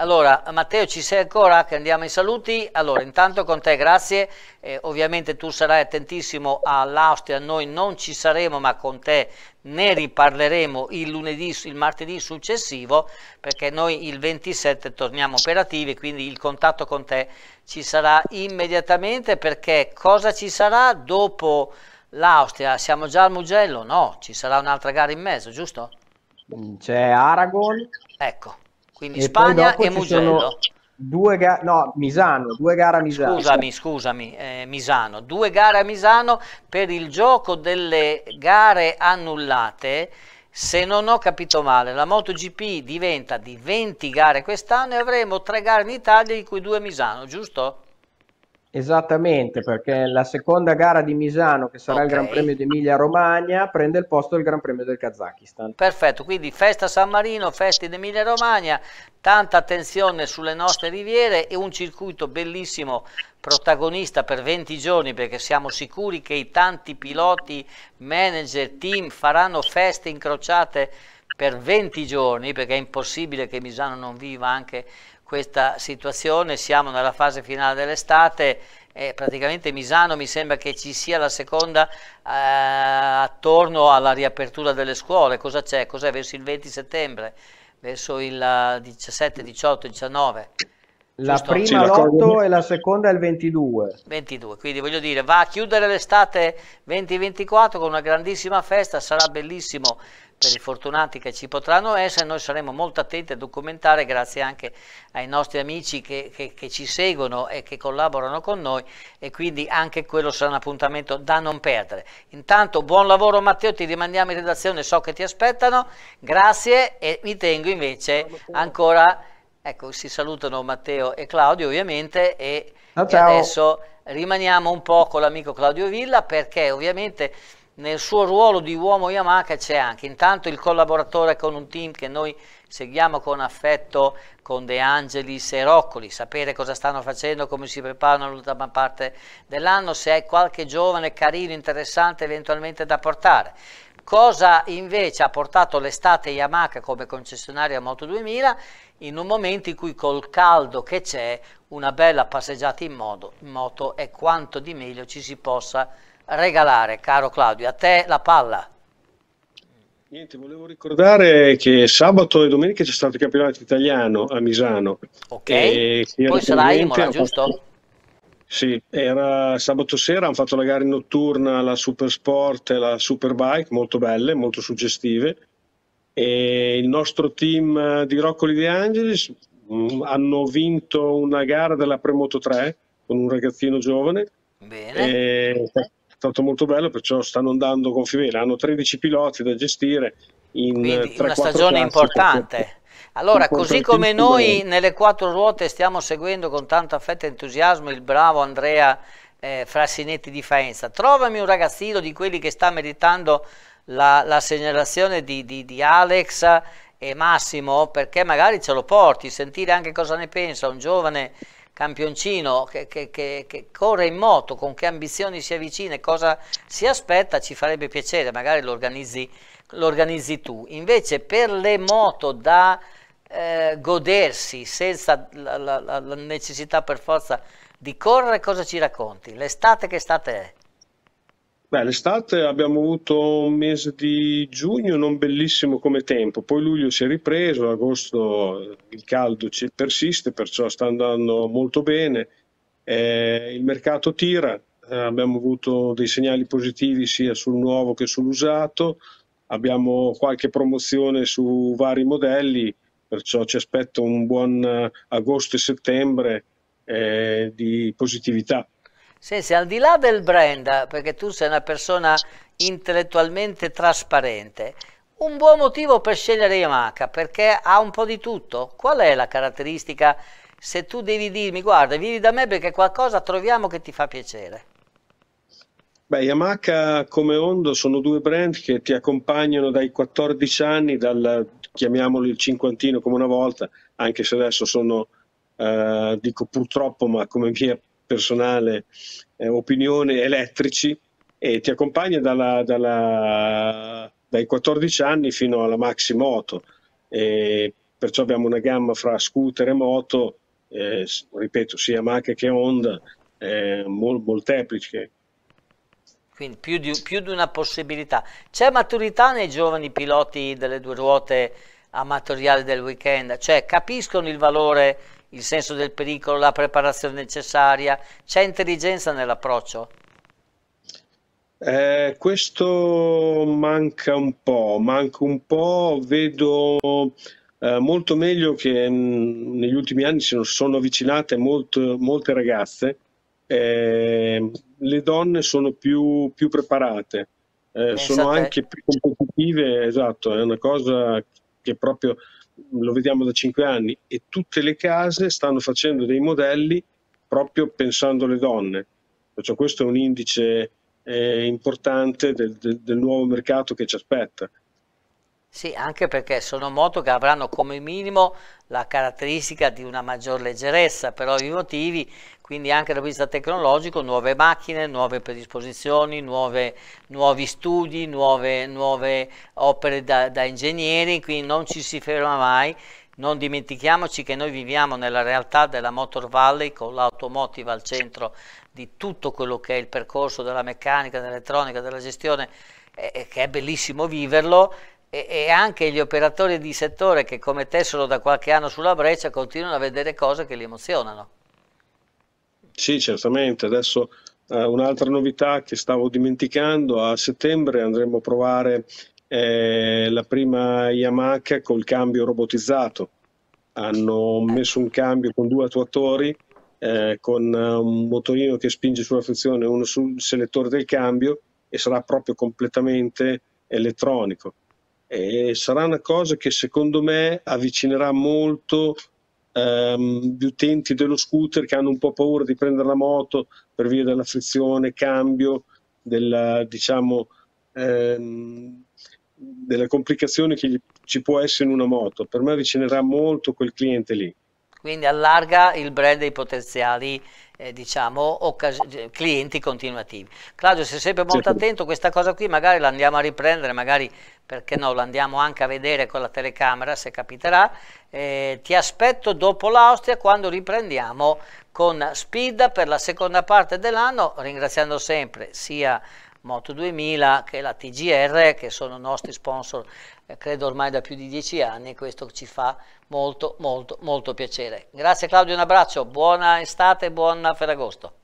Allora, Matteo, ci sei ancora? Che andiamo ai saluti. Allora, intanto con te, grazie. Eh, ovviamente tu sarai attentissimo all'Austria, noi non ci saremo, ma con te ne riparleremo il lunedì, il martedì successivo, perché noi il 27 torniamo operativi, quindi il contatto con te ci sarà immediatamente, perché cosa ci sarà dopo l'Austria? Siamo già al Mugello? No, ci sarà un'altra gara in mezzo, giusto? C'è Aragon. Ecco quindi e Spagna e Mugello. Due gare, no, Misano, due gare a Misano. Scusami, scusami, eh, Misano, due gare a Misano per il gioco delle gare annullate. Se non ho capito male, la MotoGP diventa di 20 gare quest'anno e avremo tre gare in Italia, di cui due a Misano, giusto? Esattamente, perché la seconda gara di Misano, che sarà okay. il Gran Premio di Emilia-Romagna, prende il posto del Gran Premio del Kazakistan. Perfetto, quindi festa San Marino, festa di Emilia-Romagna, tanta attenzione sulle nostre riviere e un circuito bellissimo protagonista per 20 giorni perché siamo sicuri che i tanti piloti, manager, team faranno feste incrociate per 20 giorni perché è impossibile che Misano non viva anche questa situazione, siamo nella fase finale dell'estate e praticamente Misano mi sembra che ci sia la seconda eh, attorno alla riapertura delle scuole, cosa c'è? Cos'è? Verso il 20 settembre, verso il 17, 18, 19? La Giusto? prima sì, l'8 e la seconda è il 22. 22, quindi voglio dire, va a chiudere l'estate 2024 con una grandissima festa, sarà bellissimo per i fortunati che ci potranno essere, noi saremo molto attenti a documentare, grazie anche ai nostri amici che, che, che ci seguono e che collaborano con noi e quindi anche quello sarà un appuntamento da non perdere. Intanto buon lavoro Matteo, ti rimandiamo in redazione, so che ti aspettano, grazie e mi tengo invece ancora, ecco si salutano Matteo e Claudio ovviamente e, ah, ciao, e adesso rimaniamo un po' con l'amico Claudio Villa perché ovviamente nel suo ruolo di uomo Yamaha c'è anche intanto il collaboratore con un team che noi seguiamo con affetto con De Angelis e Roccoli, sapere cosa stanno facendo, come si preparano l'ultima parte dell'anno, se hai qualche giovane carino, interessante eventualmente da portare. Cosa invece ha portato l'estate Yamaha come concessionaria Moto 2000 in un momento in cui col caldo che c'è una bella passeggiata in, modo, in moto è quanto di meglio ci si possa fare regalare, caro Claudio? A te la palla. Niente, volevo ricordare che sabato e domenica c'è stato il campionato italiano a Misano. Ok, e poi sarà a Imola, giusto? Sì, era sabato sera, hanno fatto la gara in notturna, la Supersport e la Superbike, molto belle, molto suggestive. E il nostro team di Roccoli De Angelis mh, mm, hanno vinto una gara della Premoto 3 con un ragazzino giovane. Bene. E stato molto bello, perciò stanno andando con Fivela, hanno 13 piloti da gestire in eh, Quindi 3, una stagione classi, importante. Perché... Allora, così come noi nelle quattro ruote stiamo seguendo con tanto affetto e entusiasmo il bravo Andrea eh, Frassinetti di Faenza, trovami un ragazzino di quelli che sta meritando la, la segnalazione di, di, di Alex e Massimo, perché magari ce lo porti, sentire anche cosa ne pensa un giovane campioncino che, che, che, che, corre in moto, con che ambizioni si avvicina e cosa si aspetta, ci farebbe piacere, magari lo organizzi, tu. Invece per le moto da eh, godersi senza la, la, la necessità per forza di correre, cosa ci racconti? L'estate che estate è? Beh, l'estate abbiamo avuto un mese di giugno non bellissimo come tempo, poi luglio si è ripreso, agosto il caldo persiste, perciò sta andando molto bene, eh, il mercato tira, eh, abbiamo avuto dei segnali positivi sia sul nuovo che sull'usato, abbiamo qualche promozione su vari modelli, perciò ci aspetta un buon eh, agosto e settembre eh, di positività. Senti, al di là del brand, perché tu sei una persona intellettualmente trasparente, un buon motivo per scegliere Yamaha, perché ha un po' di tutto. Qual è la caratteristica se tu devi dirmi, guarda, vieni da me perché qualcosa troviamo che ti fa piacere? Beh, Yamaha come Hondo sono due brand che ti accompagnano dai 14 anni, dal chiamiamolo il cinquantino come una volta, anche se adesso sono, eh, dico purtroppo, ma come mia personale, eh, opinione, elettrici e ti accompagna dalla, dalla, dai 14 anni fino alla maxi moto. E perciò abbiamo una gamma fra scooter e moto, eh, ripeto, sia Mac che Honda, eh, mol, molteplice. Quindi più di, più di una possibilità. C'è maturità nei giovani piloti delle due ruote amatoriali del weekend? Cioè capiscono il valore il senso del pericolo, la preparazione necessaria? C'è intelligenza nell'approccio? Eh, questo manca un po', manca un po', vedo eh, molto meglio che mh, mm, negli ultimi anni si sono avvicinate molto, molte ragazze, eh, le donne sono più, più preparate, eh, sono anche più competitive, esatto, è una cosa che proprio lo vediamo da cinque anni e tutte le case stanno facendo dei modelli proprio pensando alle donne. Perciò questo è un indice eh, importante del, del, del nuovo mercato che ci aspetta. Sì, anche perché sono moto che avranno come minimo la caratteristica di una maggior leggerezza per ovvi motivi, quindi anche dal punto di vista tecnologico, nuove macchine, nuove predisposizioni, nuove, nuovi studi, nuove, nuove opere da, da ingegneri, quindi non ci si ferma mai. Non dimentichiamoci che noi viviamo nella realtà della Motor Valley con l'automotive al centro di tutto quello che è il percorso della meccanica, dell'elettronica, della gestione che è bellissimo viverlo e, e, anche gli operatori di settore che come te sono da qualche anno sulla breccia continuano a vedere cose che li emozionano. Sì, certamente. Adesso eh, un'altra novità che stavo dimenticando, a settembre andremo a provare eh, la prima Yamaha col cambio robotizzato. Hanno messo un cambio con due attuatori eh, con eh, un motorino che spinge sulla frizione e uno sul selettore del cambio e sarà proprio completamente elettronico eh, sarà una cosa che secondo me avvicinerà molto ehm, gli utenti dello scooter che hanno un po' paura di prendere la moto per via della frizione, cambio, della, diciamo, ehm, della complicazione che ci può essere in una moto. Per me avvicinerà molto quel cliente lì. Quindi allarga il brand dei potenziali eh, diciamo, clienti continuativi. Claudio, sei sempre molto certo. attento, questa cosa qui magari la andiamo a riprendere, magari perché no, lo andiamo anche a vedere con la telecamera se capiterà. Eh, ti aspetto dopo l'Austria quando riprendiamo con Speed per la seconda parte dell'anno, ringraziando sempre sia Moto 2000 che la TGR che sono nostri sponsor eh, credo ormai da più di dieci anni questo ci fa molto molto molto piacere grazie Claudio un abbraccio buona estate e buon Ferragosto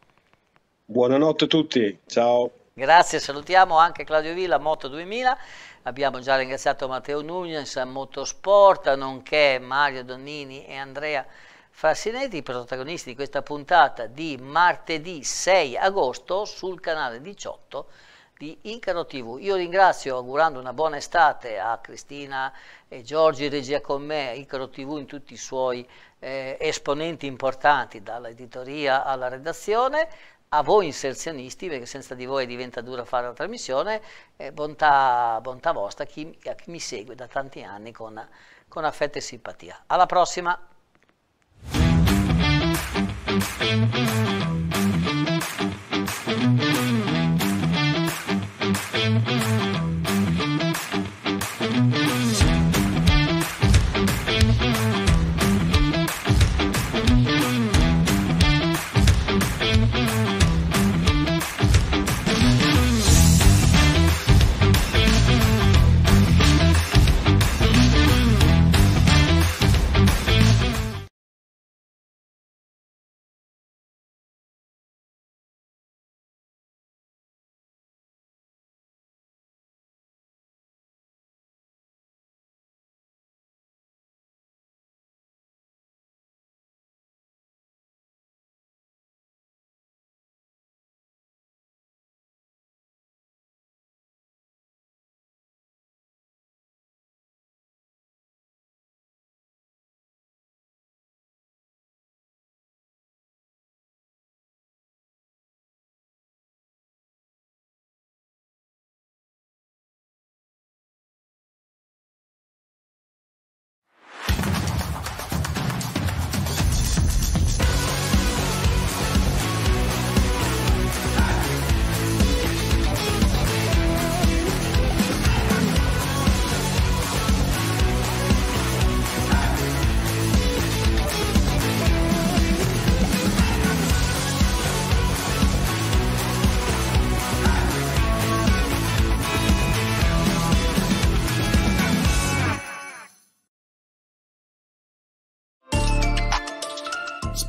buonanotte a tutti ciao grazie salutiamo anche Claudio Villa Moto 2000 abbiamo già ringraziato Matteo Nunez, Motorsport, nonché Mario Donnini e Andrea Farsinetti, i protagonisti di questa puntata di martedì 6 agosto sul canale 18 di Incaro TV. Io ringrazio augurando una buona estate a Cristina e Giorgi regia con me, Incaro TV in tutti i suoi eh, esponenti importanti, dall'editoria alla redazione a voi inserzionisti, perché senza di voi diventa dura fare la trasmissione, eh, bontà, bontà, vostra a chi, a chi, mi segue da tanti anni con, con affetto e simpatia. Alla prossima!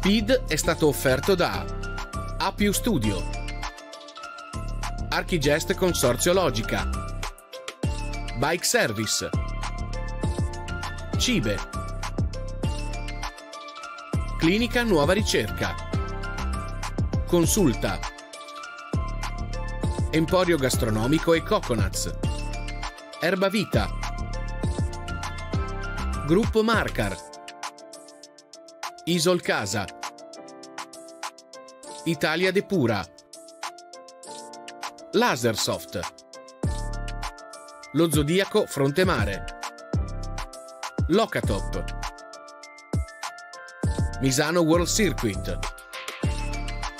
Feed è stato offerto da Apiu Studio, Archigest Consorzio Logica, Bike Service, Cibe, Clinica Nuova Ricerca, Consulta, Emporio Gastronomico e Coconuts, Erbavita, Gruppo Marcar, Isol Casa, Italia Depura, Lasersoft, Lo Zodiaco Frontemare, Locatop, Misano World Circuit,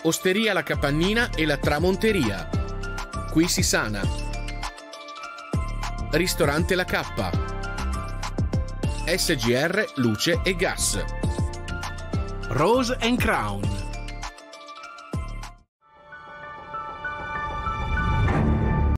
Osteria La Capannina e la Tramonteria, Qui si sana, Ristorante La Cappa, SGR Luce e Gas, Rose and Crown.